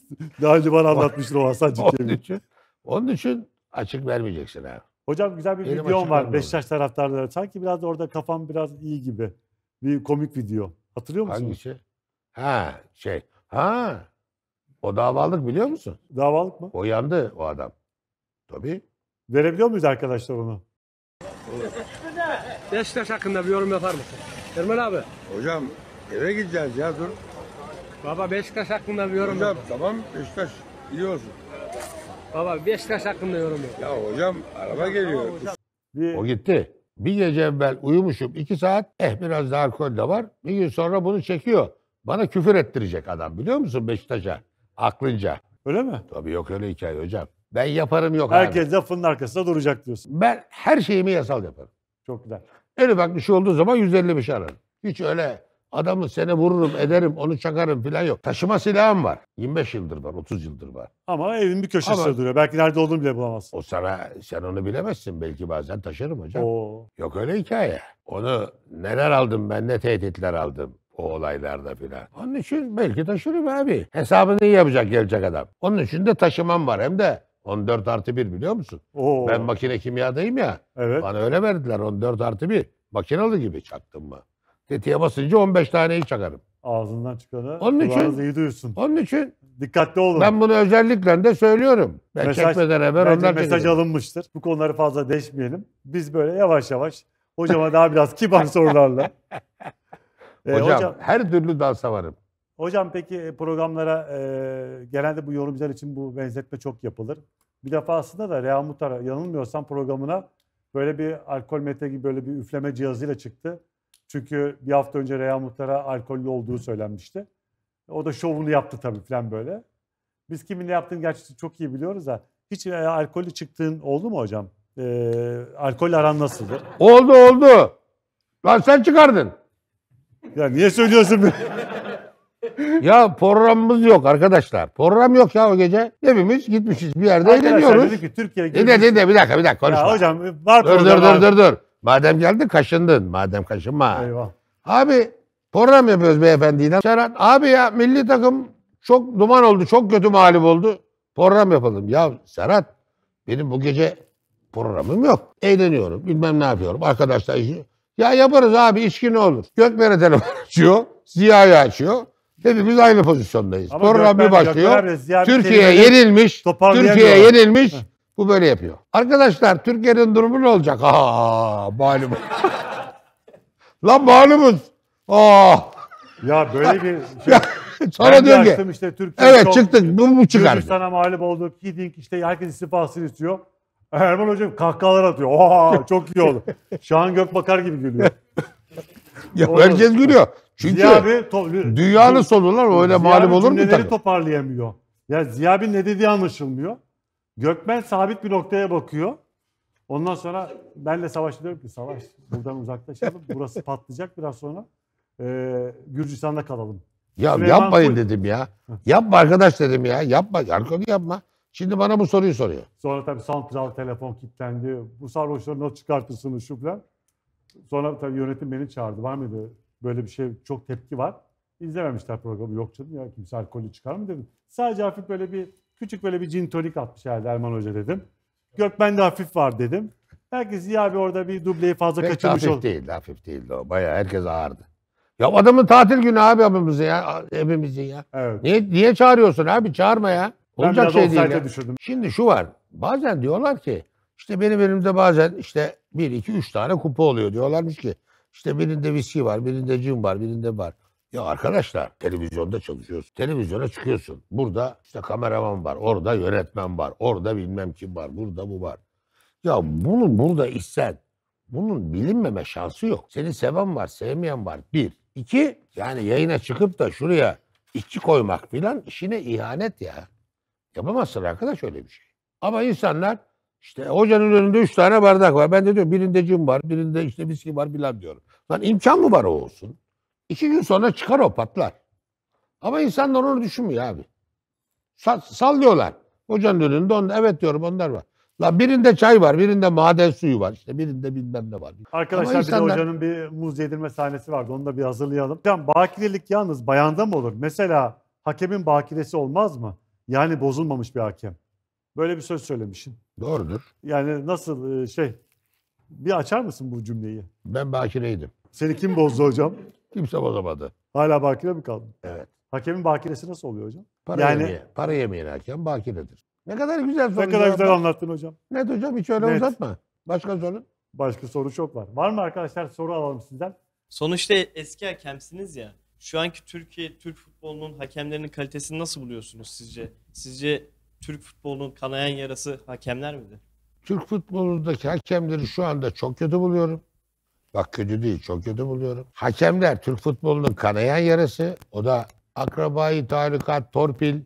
Daha önce bana anlatmıştın o Hasancık kemiğini. Onun için, onun için açık vermeyeceksin abi. Hocam güzel bir video videom var Beşiktaş taraftarları. Sanki biraz orada kafam biraz iyi gibi. Bir komik video. Hatırlıyor musun? Hangisi? Ha şey. Ha o davalık biliyor musun? Davalık mı? O yandı o adam. Tabii. Verebiliyor muyuz arkadaşlar onu? Beşiktaş hakkında bir yorum yapar mısın? Erman abi. Hocam eve gideceğiz ya dur. Baba Beşiktaş hakkında bir yorum Hocam yap. tamam Beşiktaş iyi olsun. Baba Beşiktaş hakkında yorum yok. Ya hocam araba geliyor. Bir... O gitti. Bir gece evvel uyumuşum iki saat. Eh biraz daha alkol de var. Bir gün sonra bunu çekiyor. Bana küfür ettirecek adam biliyor musun Beşiktaş'a? Aklınca. Öyle mi? Tabii yok öyle hikaye hocam. Ben yaparım yok Herkes abi. lafının arkasında duracak diyorsun. Ben her şeyimi yasal yaparım. Çok güzel. Öyle bak bir şey olduğu zaman 155 ararım. Hiç öyle adamı seni vururum ederim onu çakarım falan yok. Taşıma silahım var. 25 yıldır var 30 yıldır var. Ama evin bir köşesinde Ama- duruyor. Belki nerede olduğunu bile bulamazsın. O sana sen onu bilemezsin belki bazen taşırım hocam. Oo. Yok öyle hikaye. Onu neler aldım ben ne tehditler aldım o olaylarda filan. Onun için belki taşırım abi. Hesabını iyi yapacak gelecek adam. Onun için de taşımam var hem de 14 artı 1 biliyor musun? Oo. Ben makine kimyadayım ya. Evet. Bana öyle verdiler 14 artı 1. Makinalı gibi çaktım mı? Tetiğe basınca 15 taneyi çakarım. Ağzından çıkanı onun için, iyi duysun. Onun için dikkatli olun. Ben bunu özellikle de söylüyorum. Ben mesaj, çekmeden evvel onlar mesaj çekelim. alınmıştır. Bu konuları fazla değişmeyelim. Biz böyle yavaş yavaş hocama daha biraz kibar sorularla Ee, hocam, hocam her türlü dansa varım. Hocam peki e, programlara e, genelde bu yorumcular için bu benzetme çok yapılır. Bir defa aslında da Reha Mutar yanılmıyorsam programına böyle bir alkol metre gibi böyle bir üfleme cihazıyla çıktı. Çünkü bir hafta önce Reha Mutara alkollü olduğu söylenmişti. O da şovunu yaptı tabii falan böyle. Biz kimin ne yaptığını gerçi çok iyi biliyoruz da. Hiç e, alkollü çıktığın oldu mu hocam? E, alkol aran nasıldı? Oldu oldu. Lan sen çıkardın. Ya niye söylüyorsun? be? ya programımız yok arkadaşlar. Program yok ya o gece. Hepimiz gitmişiz bir yerde Arkadaşlar eğleniyoruz. dedi ki Türkiye e, bir dakika bir dakika konuşma. Ya hocam var dur dur dur dur dur. Madem geldin kaşındın. Madem kaşınma. Eyvah. Abi program yapıyoruz beyefendiyle. Serhat abi ya milli takım çok duman oldu. Çok kötü mağlup oldu. Program yapalım. Ya Serhat benim bu gece programım yok. Eğleniyorum. Bilmem ne yapıyorum. Arkadaşlar işi. Ya yaparız abi içki ne olur. Gökmen'e telefon açıyor. Ziya'yı açıyor. Hepimiz aynı pozisyondayız. Sonra Program bir başlıyor. Türkiye yenilmiş. Türkiye yenilmiş. Bu böyle yapıyor. Arkadaşlar Türkiye'nin durumu ne olacak? Aa malum. Lan malumuz. Aa. Ya böyle bir şey. Sonra diyor ki. Işte, Türkiye evet çıktık. Bu mu çıkar? Gürcistan'a mağlup olduk. Gidin işte herkes istifasını istiyor. Erman Hoca kahkahalar atıyor. Oha çok iyi oldu. Şahan Gökbakar gibi gülüyor. ya Olur. herkes gülüyor. Çünkü Ziya abi, to- dünyanın sonundan öyle Ziya malum olur mu? Ziya toparlayamıyor. Ya Ziya abi ne dediği anlaşılmıyor. Gökmen sabit bir noktaya bakıyor. Ondan sonra benle savaş diyorum ki savaş buradan uzaklaşalım. Burası patlayacak biraz sonra. E, Gürcistan'da kalalım. Ya Süleyman yapmayın Kul... dedim ya. Yapma arkadaş dedim ya. Yapma. Arkadaş yapma. Şimdi bana bu soruyu soruyor. Sonra tabii santral telefon kilitlendi. Bu sarhoşları nasıl çıkartırsınız şu falan. Sonra tabii yönetim beni çağırdı. Var mıydı böyle bir şey? Çok tepki var. İzlememişler programı. Yok canım ya kimse alkolü çıkar mı dedim. Sadece hafif böyle bir küçük böyle bir gin tonik atmış herhalde Erman Hoca dedim. Gökmen de hafif var dedim. Herkes Ziya abi orada bir dubleyi fazla Pek kaçırmış oldu. Hafif değil, hafif değil o. Bayağı herkes ağırdı. Ya adamın tatil günü abi abimizi ya, evimizi ya. Evet. Niye, niye çağırıyorsun abi? Çağırma ya. Olacak şey değil. Ya. Düşürdüm. Şimdi şu var. Bazen diyorlar ki işte benim elimde bazen işte bir, iki, üç tane kupa oluyor. Diyorlarmış ki işte birinde viski var, birinde cin var, birinde var. Ya arkadaşlar televizyonda çalışıyorsun. Televizyona çıkıyorsun. Burada işte kameraman var, orada yönetmen var, orada bilmem kim var, burada bu var. Ya bunu burada içsen bunun bilinmeme şansı yok. Seni seven var, sevmeyen var. Bir. iki yani yayına çıkıp da şuraya iki koymak filan işine ihanet ya. Yapamazsın arkadaş öyle bir şey. Ama insanlar işte hocanın önünde üç tane bardak var. Ben de diyorum birinde cim var, birinde işte viski var bilen diyorum. Lan imkan mı var o olsun? İki gün sonra çıkar o patlar. Ama insanlar onu düşünmüyor abi. Sal, sallıyorlar. Hocanın önünde onda evet diyorum onlar var. La birinde çay var, birinde maden suyu var, işte birinde bilmem ne var. Arkadaşlar insanlar... bir de hocanın bir muz yedirme sahnesi vardı. Onu da bir hazırlayalım. Hocam bakirelik yalnız bayanda mı olur? Mesela hakemin bakiresi olmaz mı? Yani bozulmamış bir hakem. Böyle bir söz söylemişsin. Doğrudur. Yani nasıl e, şey bir açar mısın bu cümleyi? Ben bakireydim. Seni kim bozdu hocam? Kimse bozamadı. Hala bakire mi kaldın? Evet. Hakemin bakiresi nasıl oluyor hocam? Para, yani... yemeyen, para yemeyen hakem bakiredir. Ne kadar güzel soru. Ne kadar güzel bak. anlattın hocam. Net hocam hiç öyle Net. uzatma. Başka sorun? Başka soru çok var. Var mı arkadaşlar soru alalım sizden? Sonuçta eski hakemsiniz ya şu anki Türkiye Türk futbolunun hakemlerinin kalitesini nasıl buluyorsunuz sizce? Sizce Türk futbolunun kanayan yarası hakemler midir? Türk futbolundaki hakemleri şu anda çok kötü buluyorum. Bak kötü değil, çok kötü buluyorum. Hakemler Türk futbolunun kanayan yarası. O da akrabayı, tarikat, torpil.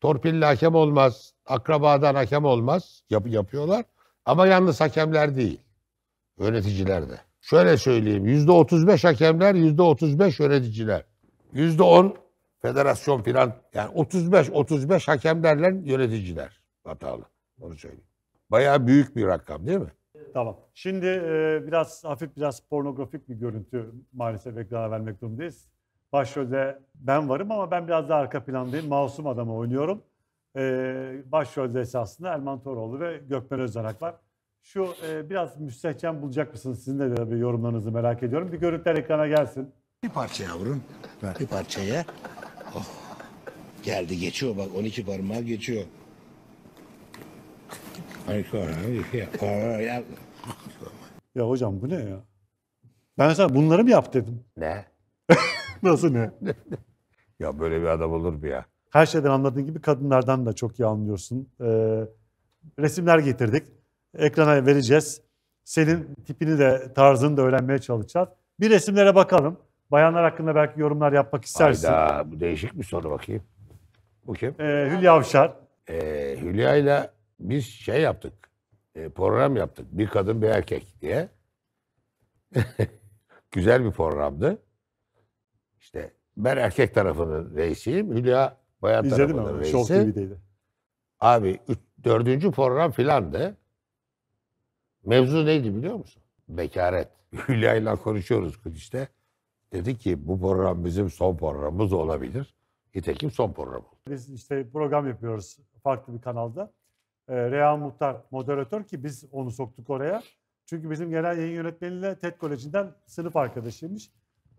Torpille hakem olmaz. Akrabadan hakem olmaz. Yap yapıyorlar. Ama yalnız hakemler değil. Yöneticiler de. Şöyle söyleyeyim. Yüzde 35 hakemler, yüzde 35 yöneticiler. Yüzde on federasyon filan yani 35-35 hakemlerle yöneticiler hatalı. Onu söyleyeyim. Bayağı büyük bir rakam değil mi? Tamam. Şimdi e, biraz hafif biraz pornografik bir görüntü maalesef ekrana vermek durumundayız. Başrolde ben varım ama ben biraz daha arka plandayım. Masum adamı oynuyorum. E, başrolde esasında Erman Toroğlu ve Gökmen Özdanak var. Şu e, biraz müstehcen bulacak mısınız? Sizin de, de bir yorumlarınızı merak ediyorum. Bir görüntüler ekrana gelsin. Bir parça yavrum. Ver. Bir parçaya. Oh. Geldi geçiyor bak 12 parmağı geçiyor. Şey ya hocam bu ne ya? Ben sana bunları mı yap dedim. Ne? Nasıl ne? ya böyle bir adam olur mu ya? Her şeyden anladığın gibi kadınlardan da çok iyi anlıyorsun. Ee, resimler getirdik. Ekrana vereceğiz. Senin tipini de tarzını da öğrenmeye çalışacağız. Bir resimlere bakalım. Bayanlar hakkında belki yorumlar yapmak istersin. Hayda bu değişik bir soru bakayım. Bu kim? Ee, Hülya Avşar. Ee, Hülya ile biz şey yaptık. E, program yaptık. Bir kadın bir erkek diye. Güzel bir programdı. İşte ben erkek tarafının reisiyim. Hülya bayan İzledim tarafının abi. reisi. Show TV'deydi. Abi üç, dördüncü program filandı. Mevzu neydi biliyor musun? Bekaret. Hülya ile konuşuyoruz işte. Dedi ki bu program bizim son programımız olabilir. Nitekim son program oldu. Biz işte program yapıyoruz farklı bir kanalda. E, ee, Reyhan Muhtar moderatör ki biz onu soktuk oraya. Çünkü bizim genel yayın yönetmeniyle TED Koleji'nden sınıf arkadaşıymış.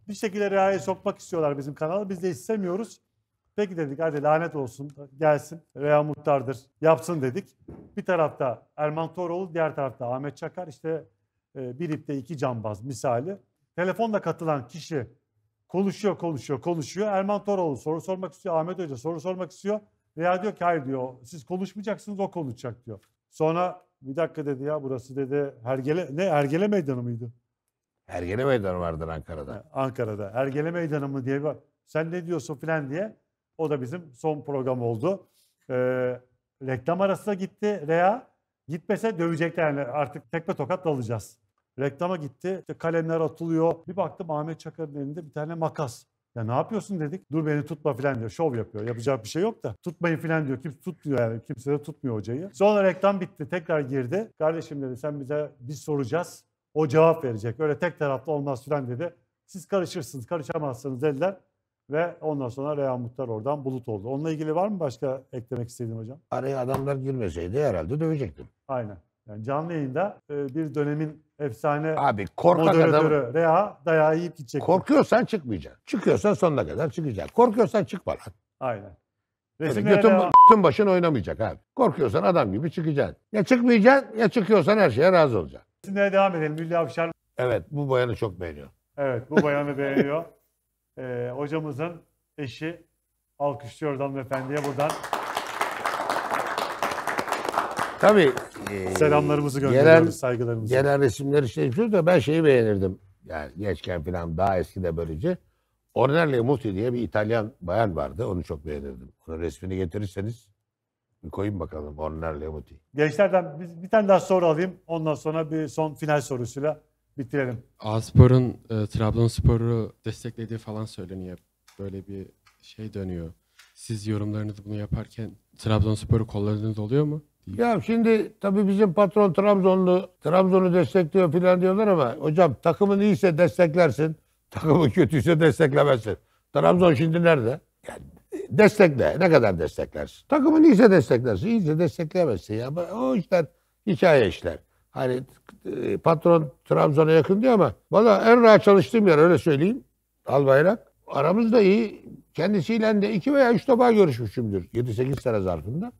Bir şekilde Reha'yı sokmak istiyorlar bizim kanala. Biz de istemiyoruz. Peki dedik hadi lanet olsun gelsin. Reha Muhtar'dır yapsın dedik. Bir tarafta Erman Toroğlu diğer tarafta Ahmet Çakar işte e, bir ipte iki cambaz misali telefonla katılan kişi konuşuyor, konuşuyor, konuşuyor. Erman Toroğlu soru sormak istiyor, Ahmet Hoca soru sormak istiyor. Veya diyor ki hayır diyor siz konuşmayacaksınız o konuşacak diyor. Sonra bir dakika dedi ya burası dedi Hergele ne Ergele Meydanı mıydı? Ergele Meydanı vardır Ankara'da. Ankara'da. Ergele Meydanı mı diye bir sen ne diyorsun filan diye. O da bizim son program oldu. Ee, reklam arasına gitti Rea. Gitmese dövecekler yani artık tekme tokat da alacağız. Reklama gitti. İşte kalemler atılıyor. Bir baktım Ahmet Çakar'ın elinde bir tane makas. Ya ne yapıyorsun dedik. Dur beni tutma filan diyor. Şov yapıyor. Yapacak bir şey yok da. Tutmayın filan diyor. Kimse tutmuyor yani. Kimse de tutmuyor hocayı. Sonra reklam bitti. Tekrar girdi. Kardeşim dedi sen bize biz soracağız. O cevap verecek. Öyle tek taraflı olmaz filan dedi. Siz karışırsınız, karışamazsınız dediler. Ve ondan sonra Reyhan Muhtar oradan bulut oldu. Onunla ilgili var mı başka eklemek istediğin hocam? Araya adamlar girmeseydi herhalde dövecektim. Aynen. Yani canlı yayında e, bir dönemin efsane Abi moderatörü Reha dayağı yiyip gidecek. Korkuyorsan çıkmayacaksın. Çıkıyorsan sonuna kadar çıkacaksın. Korkuyorsan çıkma lan. Aynen. Resmi götün, götün başın oynamayacak abi. Korkuyorsan adam gibi çıkacaksın. Ya çıkmayacaksın ya çıkıyorsan her şeye razı olacaksın. Resimlere devam edelim. Hülya Avşar. Evet bu bayanı çok beğeniyor. Evet bu bayanı beğeniyor. Ee, hocamızın eşi alkışlıyoruz Efendi'ye buradan. Tabii. E, Selamlarımızı gönderiyoruz, gelen, saygılarımızı. Gelen resimler işte yapıyoruz da ben şeyi beğenirdim. Yani gençken falan daha eski de böylece. Ornella Muti diye bir İtalyan bayan vardı. Onu çok beğenirdim. Onun resmini getirirseniz bir koyayım bakalım Ornella Muti. Gençlerden bir, bir tane daha soru alayım. Ondan sonra bir son final sorusuyla bitirelim. Aspor'un e, Trabzonspor'u desteklediği falan söyleniyor. Böyle bir şey dönüyor. Siz yorumlarınızı bunu yaparken Trabzonspor'u kollarınız oluyor mu? Ya şimdi tabii bizim patron Trabzonlu, Trabzon'u destekliyor filan diyorlar ama hocam takımın iyiyse desteklersin, takımın kötüyse desteklemezsin. Trabzon şimdi nerede? Yani destekle, ne kadar desteklersin? Takımın iyiyse desteklersin, iyiyse destekleyemezsin ya. O işler hikaye işler. Hani e, patron Trabzon'a yakın diyor ama valla en rahat çalıştığım yer öyle söyleyeyim. Al bayrak, Aramızda iyi. Kendisiyle de iki veya üç defa görüşmüşümdür. 7-8 sene zarfında.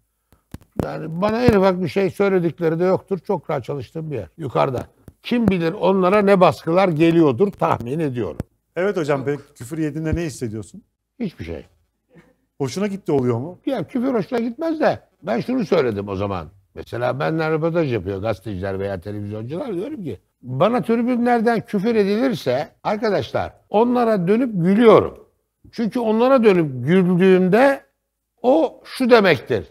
Yani bana en ufak bir şey söyledikleri de yoktur. Çok rahat çalıştığım bir yer. Yukarıda. Kim bilir onlara ne baskılar geliyordur tahmin ediyorum. Evet hocam pek küfür yediğinde ne hissediyorsun? Hiçbir şey. Hoşuna gitti oluyor mu? Ya küfür hoşuna gitmez de ben şunu söyledim o zaman. Mesela benle röportaj yapıyor gazeteciler veya televizyoncular diyorum ki bana tribünlerden küfür edilirse arkadaşlar onlara dönüp gülüyorum. Çünkü onlara dönüp güldüğümde o şu demektir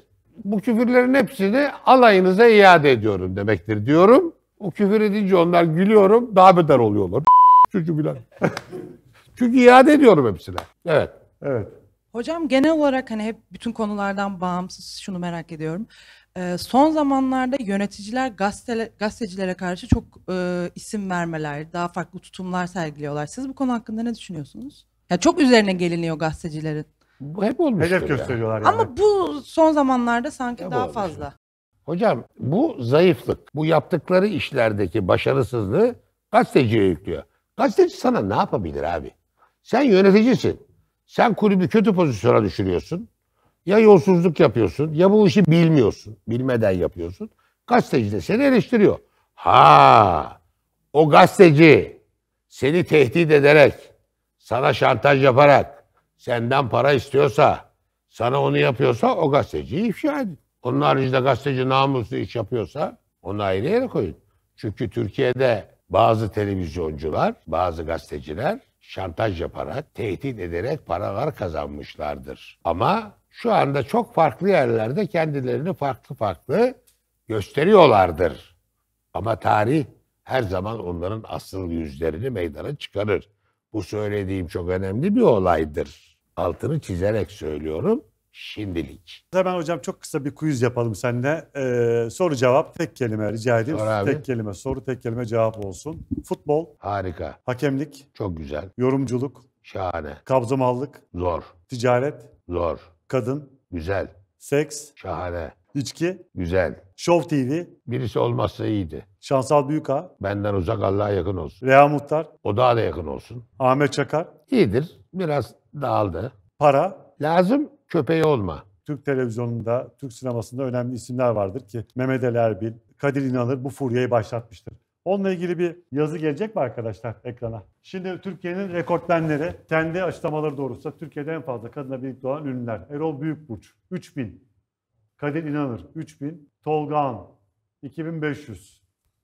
bu küfürlerin hepsini alayınıza iade ediyorum demektir diyorum. O küfür edince onlar gülüyorum daha beter oluyorlar. çünkü bilen. Çünkü iade ediyorum hepsine. Evet. Evet. Hocam genel olarak hani hep bütün konulardan bağımsız şunu merak ediyorum. Ee, son zamanlarda yöneticiler gazetecilere karşı çok e, isim vermeler, daha farklı tutumlar sergiliyorlar. Siz bu konu hakkında ne düşünüyorsunuz? Ya çok üzerine geliniyor gazetecilerin. Bu hep olmuştur. Hedef gösteriyorlar yani. Ama bu son zamanlarda sanki hep daha olmuştur. fazla. Hocam bu zayıflık, bu yaptıkları işlerdeki başarısızlığı gazeteciye yüklüyor. Gazeteci sana ne yapabilir abi? Sen yöneticisin. Sen kulübü kötü pozisyona düşürüyorsun. Ya yolsuzluk yapıyorsun ya bu işi bilmiyorsun. Bilmeden yapıyorsun. Gazeteci de seni eleştiriyor. Ha o gazeteci seni tehdit ederek, sana şantaj yaparak, senden para istiyorsa, sana onu yapıyorsa o gazeteciyi ifşa edin. Onun haricinde gazeteci namuslu iş yapıyorsa onu ayrı yere koyun. Çünkü Türkiye'de bazı televizyoncular, bazı gazeteciler şantaj yaparak, tehdit ederek paralar kazanmışlardır. Ama şu anda çok farklı yerlerde kendilerini farklı farklı gösteriyorlardır. Ama tarih her zaman onların asıl yüzlerini meydana çıkarır. Bu söylediğim çok önemli bir olaydır. Altını çizerek söylüyorum şimdilik. Hemen hocam çok kısa bir quiz yapalım seninle. Ee, soru cevap tek kelime rica edeyim. Sor Tek kelime soru tek kelime cevap olsun. Futbol. Harika. Hakemlik. Çok güzel. Yorumculuk. Şahane. Kabzımallık. Zor. Ticaret. Zor. Kadın. Güzel. Seks. Şahane. İçki. Güzel. Show TV. Birisi olmazsa iyiydi. Şansal büyük Büyüka. Benden uzak Allah'a yakın olsun. Rea Muhtar. O daha da yakın olsun. Ahmet Çakar. İyidir. Biraz dağıldı. Para? Lazım köpeği olma. Türk televizyonunda, Türk sinemasında önemli isimler vardır ki Mehmet El Erbil, Kadir İnanır bu furyayı başlatmıştır. Onunla ilgili bir yazı gelecek mi arkadaşlar ekrana? Şimdi Türkiye'nin rekortmenleri kendi açıklamaları doğrusunda Türkiye'de en fazla kadına birlikte olan ünlüler. Erol Büyükburç 3000, Kadir İnanır 3000, Tolga Han 2500,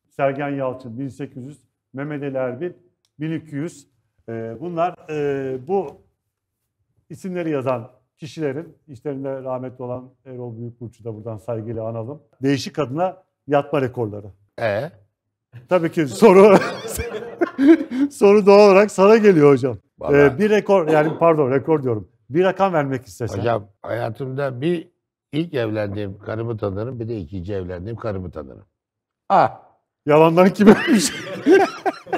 Sergen Yalçın 1800, Mehmet Ali Erbil 1200. Ee, bunlar e, bu isimleri yazan kişilerin, işlerinde rahmetli olan Erol Büyükburç'u da buradan saygıyla analım. Değişik adına yatma rekorları. Ee? Tabii ki soru soru doğal olarak sana geliyor hocam. Ee, bir rekor yani pardon rekor diyorum. Bir rakam vermek istesen. Hocam hayatımda bir ilk evlendiğim karımı tanırım bir de ikinci evlendiğim karımı tanırım. Ah. Yalandan kim ölmüş?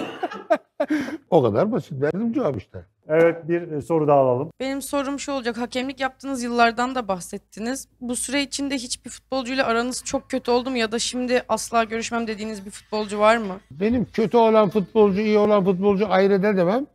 o kadar basit. Verdim cevap işte. Evet bir e, soru daha alalım. Benim sorum şu olacak. Hakemlik yaptığınız yıllardan da bahsettiniz. Bu süre içinde hiçbir futbolcuyla aranız çok kötü oldu mu ya da şimdi asla görüşmem dediğiniz bir futbolcu var mı? Benim kötü olan futbolcu, iyi olan futbolcu ayrı edemem.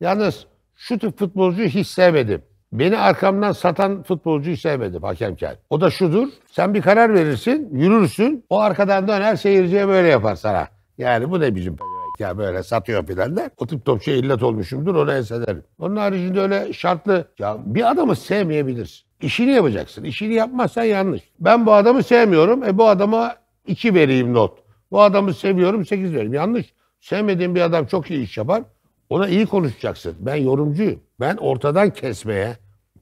Yalnız şu tip futbolcu hiç sevmedim. Beni arkamdan satan futbolcuyu sevmedim hakemken. O da şudur. Sen bir karar verirsin, yürürsün. O arkadan döner seyirciye böyle yapar sana. Yani bu ne biçim ya böyle satıyor filan da o tip topçuya illet olmuşumdur ona enselerim. Onun haricinde öyle şartlı ya bir adamı sevmeyebilirsin. İşini yapacaksın. İşini yapmazsan yanlış. Ben bu adamı sevmiyorum. E bu adama 2 vereyim not. Bu adamı seviyorum 8 vereyim. Yanlış. Sevmediğin bir adam çok iyi iş yapar. Ona iyi konuşacaksın. Ben yorumcuyum. Ben ortadan kesmeye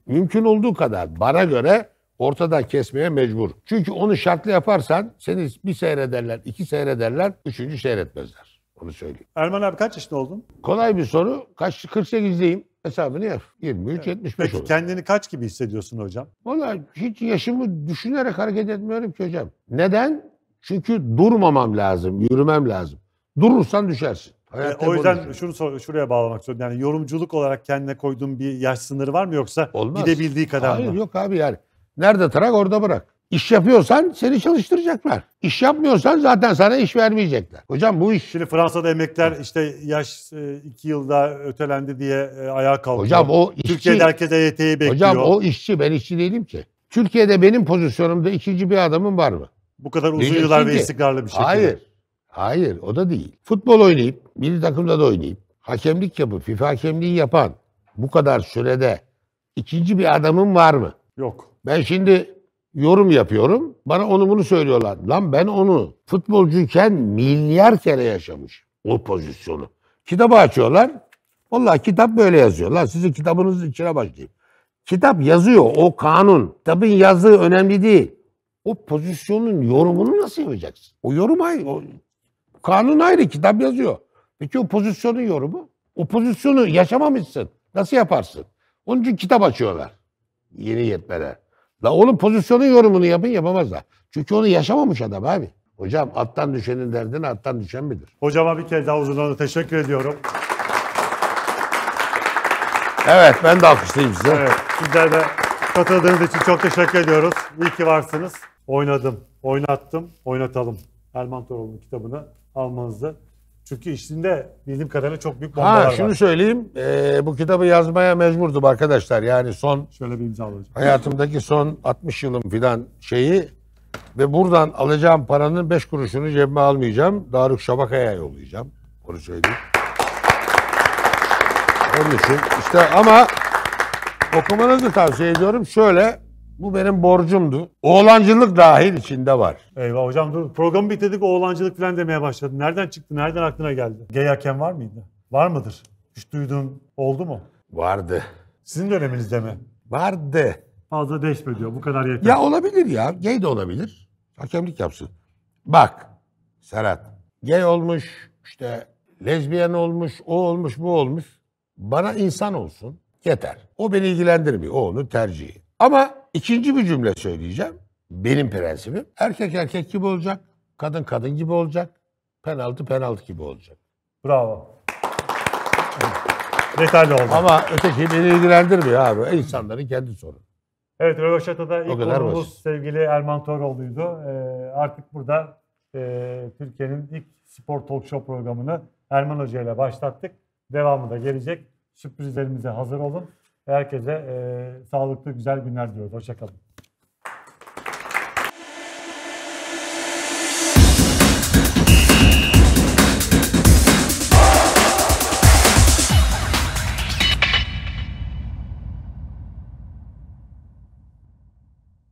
mümkün olduğu kadar bana göre ortadan kesmeye mecbur. Çünkü onu şartlı yaparsan seni bir seyrederler, iki seyrederler, üçüncü seyretmezler. Onu söyleyeyim. Erman abi kaç yaşında oldun? Kolay bir soru. Kaç 48'liyim. Hesabını yap. 23 evet. Peki olur. kendini kaç gibi hissediyorsun hocam? Valla hiç yaşımı düşünerek hareket etmiyorum ki hocam. Neden? Çünkü durmamam lazım, yürümem lazım. Durursan düşersin. e, o yüzden şunu sor, şuraya bağlamak istiyorum. Yani yorumculuk olarak kendine koyduğun bir yaş sınırı var mı yoksa Olmaz. gidebildiği kadar Hayır, mı? Yok abi yani. Nerede tarak orada bırak. İş yapıyorsan seni çalıştıracaklar. İş yapmıyorsan zaten sana iş vermeyecekler. Hocam bu iş... Şimdi Fransa'da emekler işte yaş e, iki yılda ötelendi diye e, ayağa kalkıyor. Hocam o işçi... Türkiye'de herkes EYT'yi bekliyor. Hocam o işçi ben işçi değilim ki. Türkiye'de benim pozisyonumda ikinci bir adamın var mı? Bu kadar uzun Diyeceksin yıllar ve istikrarlı bir şekilde. Hayır. Hayır o da değil. Futbol oynayıp, bir takımda da oynayıp, hakemlik yapıp, FIFA hakemliği yapan bu kadar sürede ikinci bir adamın var mı? Yok. Ben şimdi yorum yapıyorum. Bana onu bunu söylüyorlar. Lan ben onu futbolcuyken milyar kere yaşamış o pozisyonu. Kitabı açıyorlar. Vallahi kitap böyle yazıyor. Lan sizin kitabınızın içine başlayayım. Kitap yazıyor. O kanun. Kitabın yazdığı önemli değil. O pozisyonun yorumunu nasıl yapacaksın? O yorum ayrı. O kanun ayrı. Kitap yazıyor. Peki o pozisyonun yorumu? O pozisyonu yaşamamışsın. Nasıl yaparsın? Onun için kitap açıyorlar. Yeni yetmeler. La oğlum pozisyonun yorumunu yapın yapamazlar. Çünkü onu yaşamamış adam abi. Hocam attan düşenin derdini attan düşen bilir. Hocama bir kez daha uzun teşekkür ediyorum. Evet ben de alkışlayayım size. Evet, sizler de katıldığınız için çok teşekkür ediyoruz. İyi ki varsınız. Oynadım, oynattım, oynatalım. Erman Toroğlu'nun kitabını almanızı çünkü içinde bildiğim kadarıyla çok büyük bombalar ha, şunu var. Şunu söyleyeyim. E, bu kitabı yazmaya mecburdum arkadaşlar. Yani son şöyle bir imza alacağım. Hayatımdaki son 60 yılım filan şeyi ve buradan alacağım paranın 5 kuruşunu cebime almayacağım. Daruk Şabaka'ya yollayacağım. Onu söyleyeyim. Onun için işte ama okumanızı tavsiye ediyorum. Şöyle bu benim borcumdu. Oğlancılık dahil içinde var. Eyvah hocam dur. Programı bitirdik oğlancılık falan demeye başladı. Nereden çıktı? Nereden aklına geldi? Gay hakem var mıydı? Var mıdır? Hiç duyduğun oldu mu? Vardı. Sizin döneminizde mi? Vardı. Fazla değişme diyor. Bu kadar yeter. Ya olabilir ya. Gay de olabilir. Hakemlik yapsın. Bak Serhat. Gay olmuş işte lezbiyen olmuş, o olmuş, bu olmuş. Bana insan olsun yeter. O beni ilgilendirmiyor. O onun tercihi. Ama İkinci bir cümle söyleyeceğim. Benim prensibim. Erkek erkek gibi olacak. Kadın kadın gibi olacak. Penaltı penaltı gibi olacak. Bravo. Detaylı oldu. Ama öteki beni ilgilendirmiyor abi. İnsanların kendi sorunu. Evet Röveşata'da ilk konuğumuz sevgili Erman Toroğlu'ydu. Ee, artık burada e, Türkiye'nin ilk spor talk show programını Erman Hoca ile başlattık. Devamı da gelecek. Sürprizlerimize hazır olun. Herkese e, sağlıklı güzel günler diliyoruz. Hoşçakalın.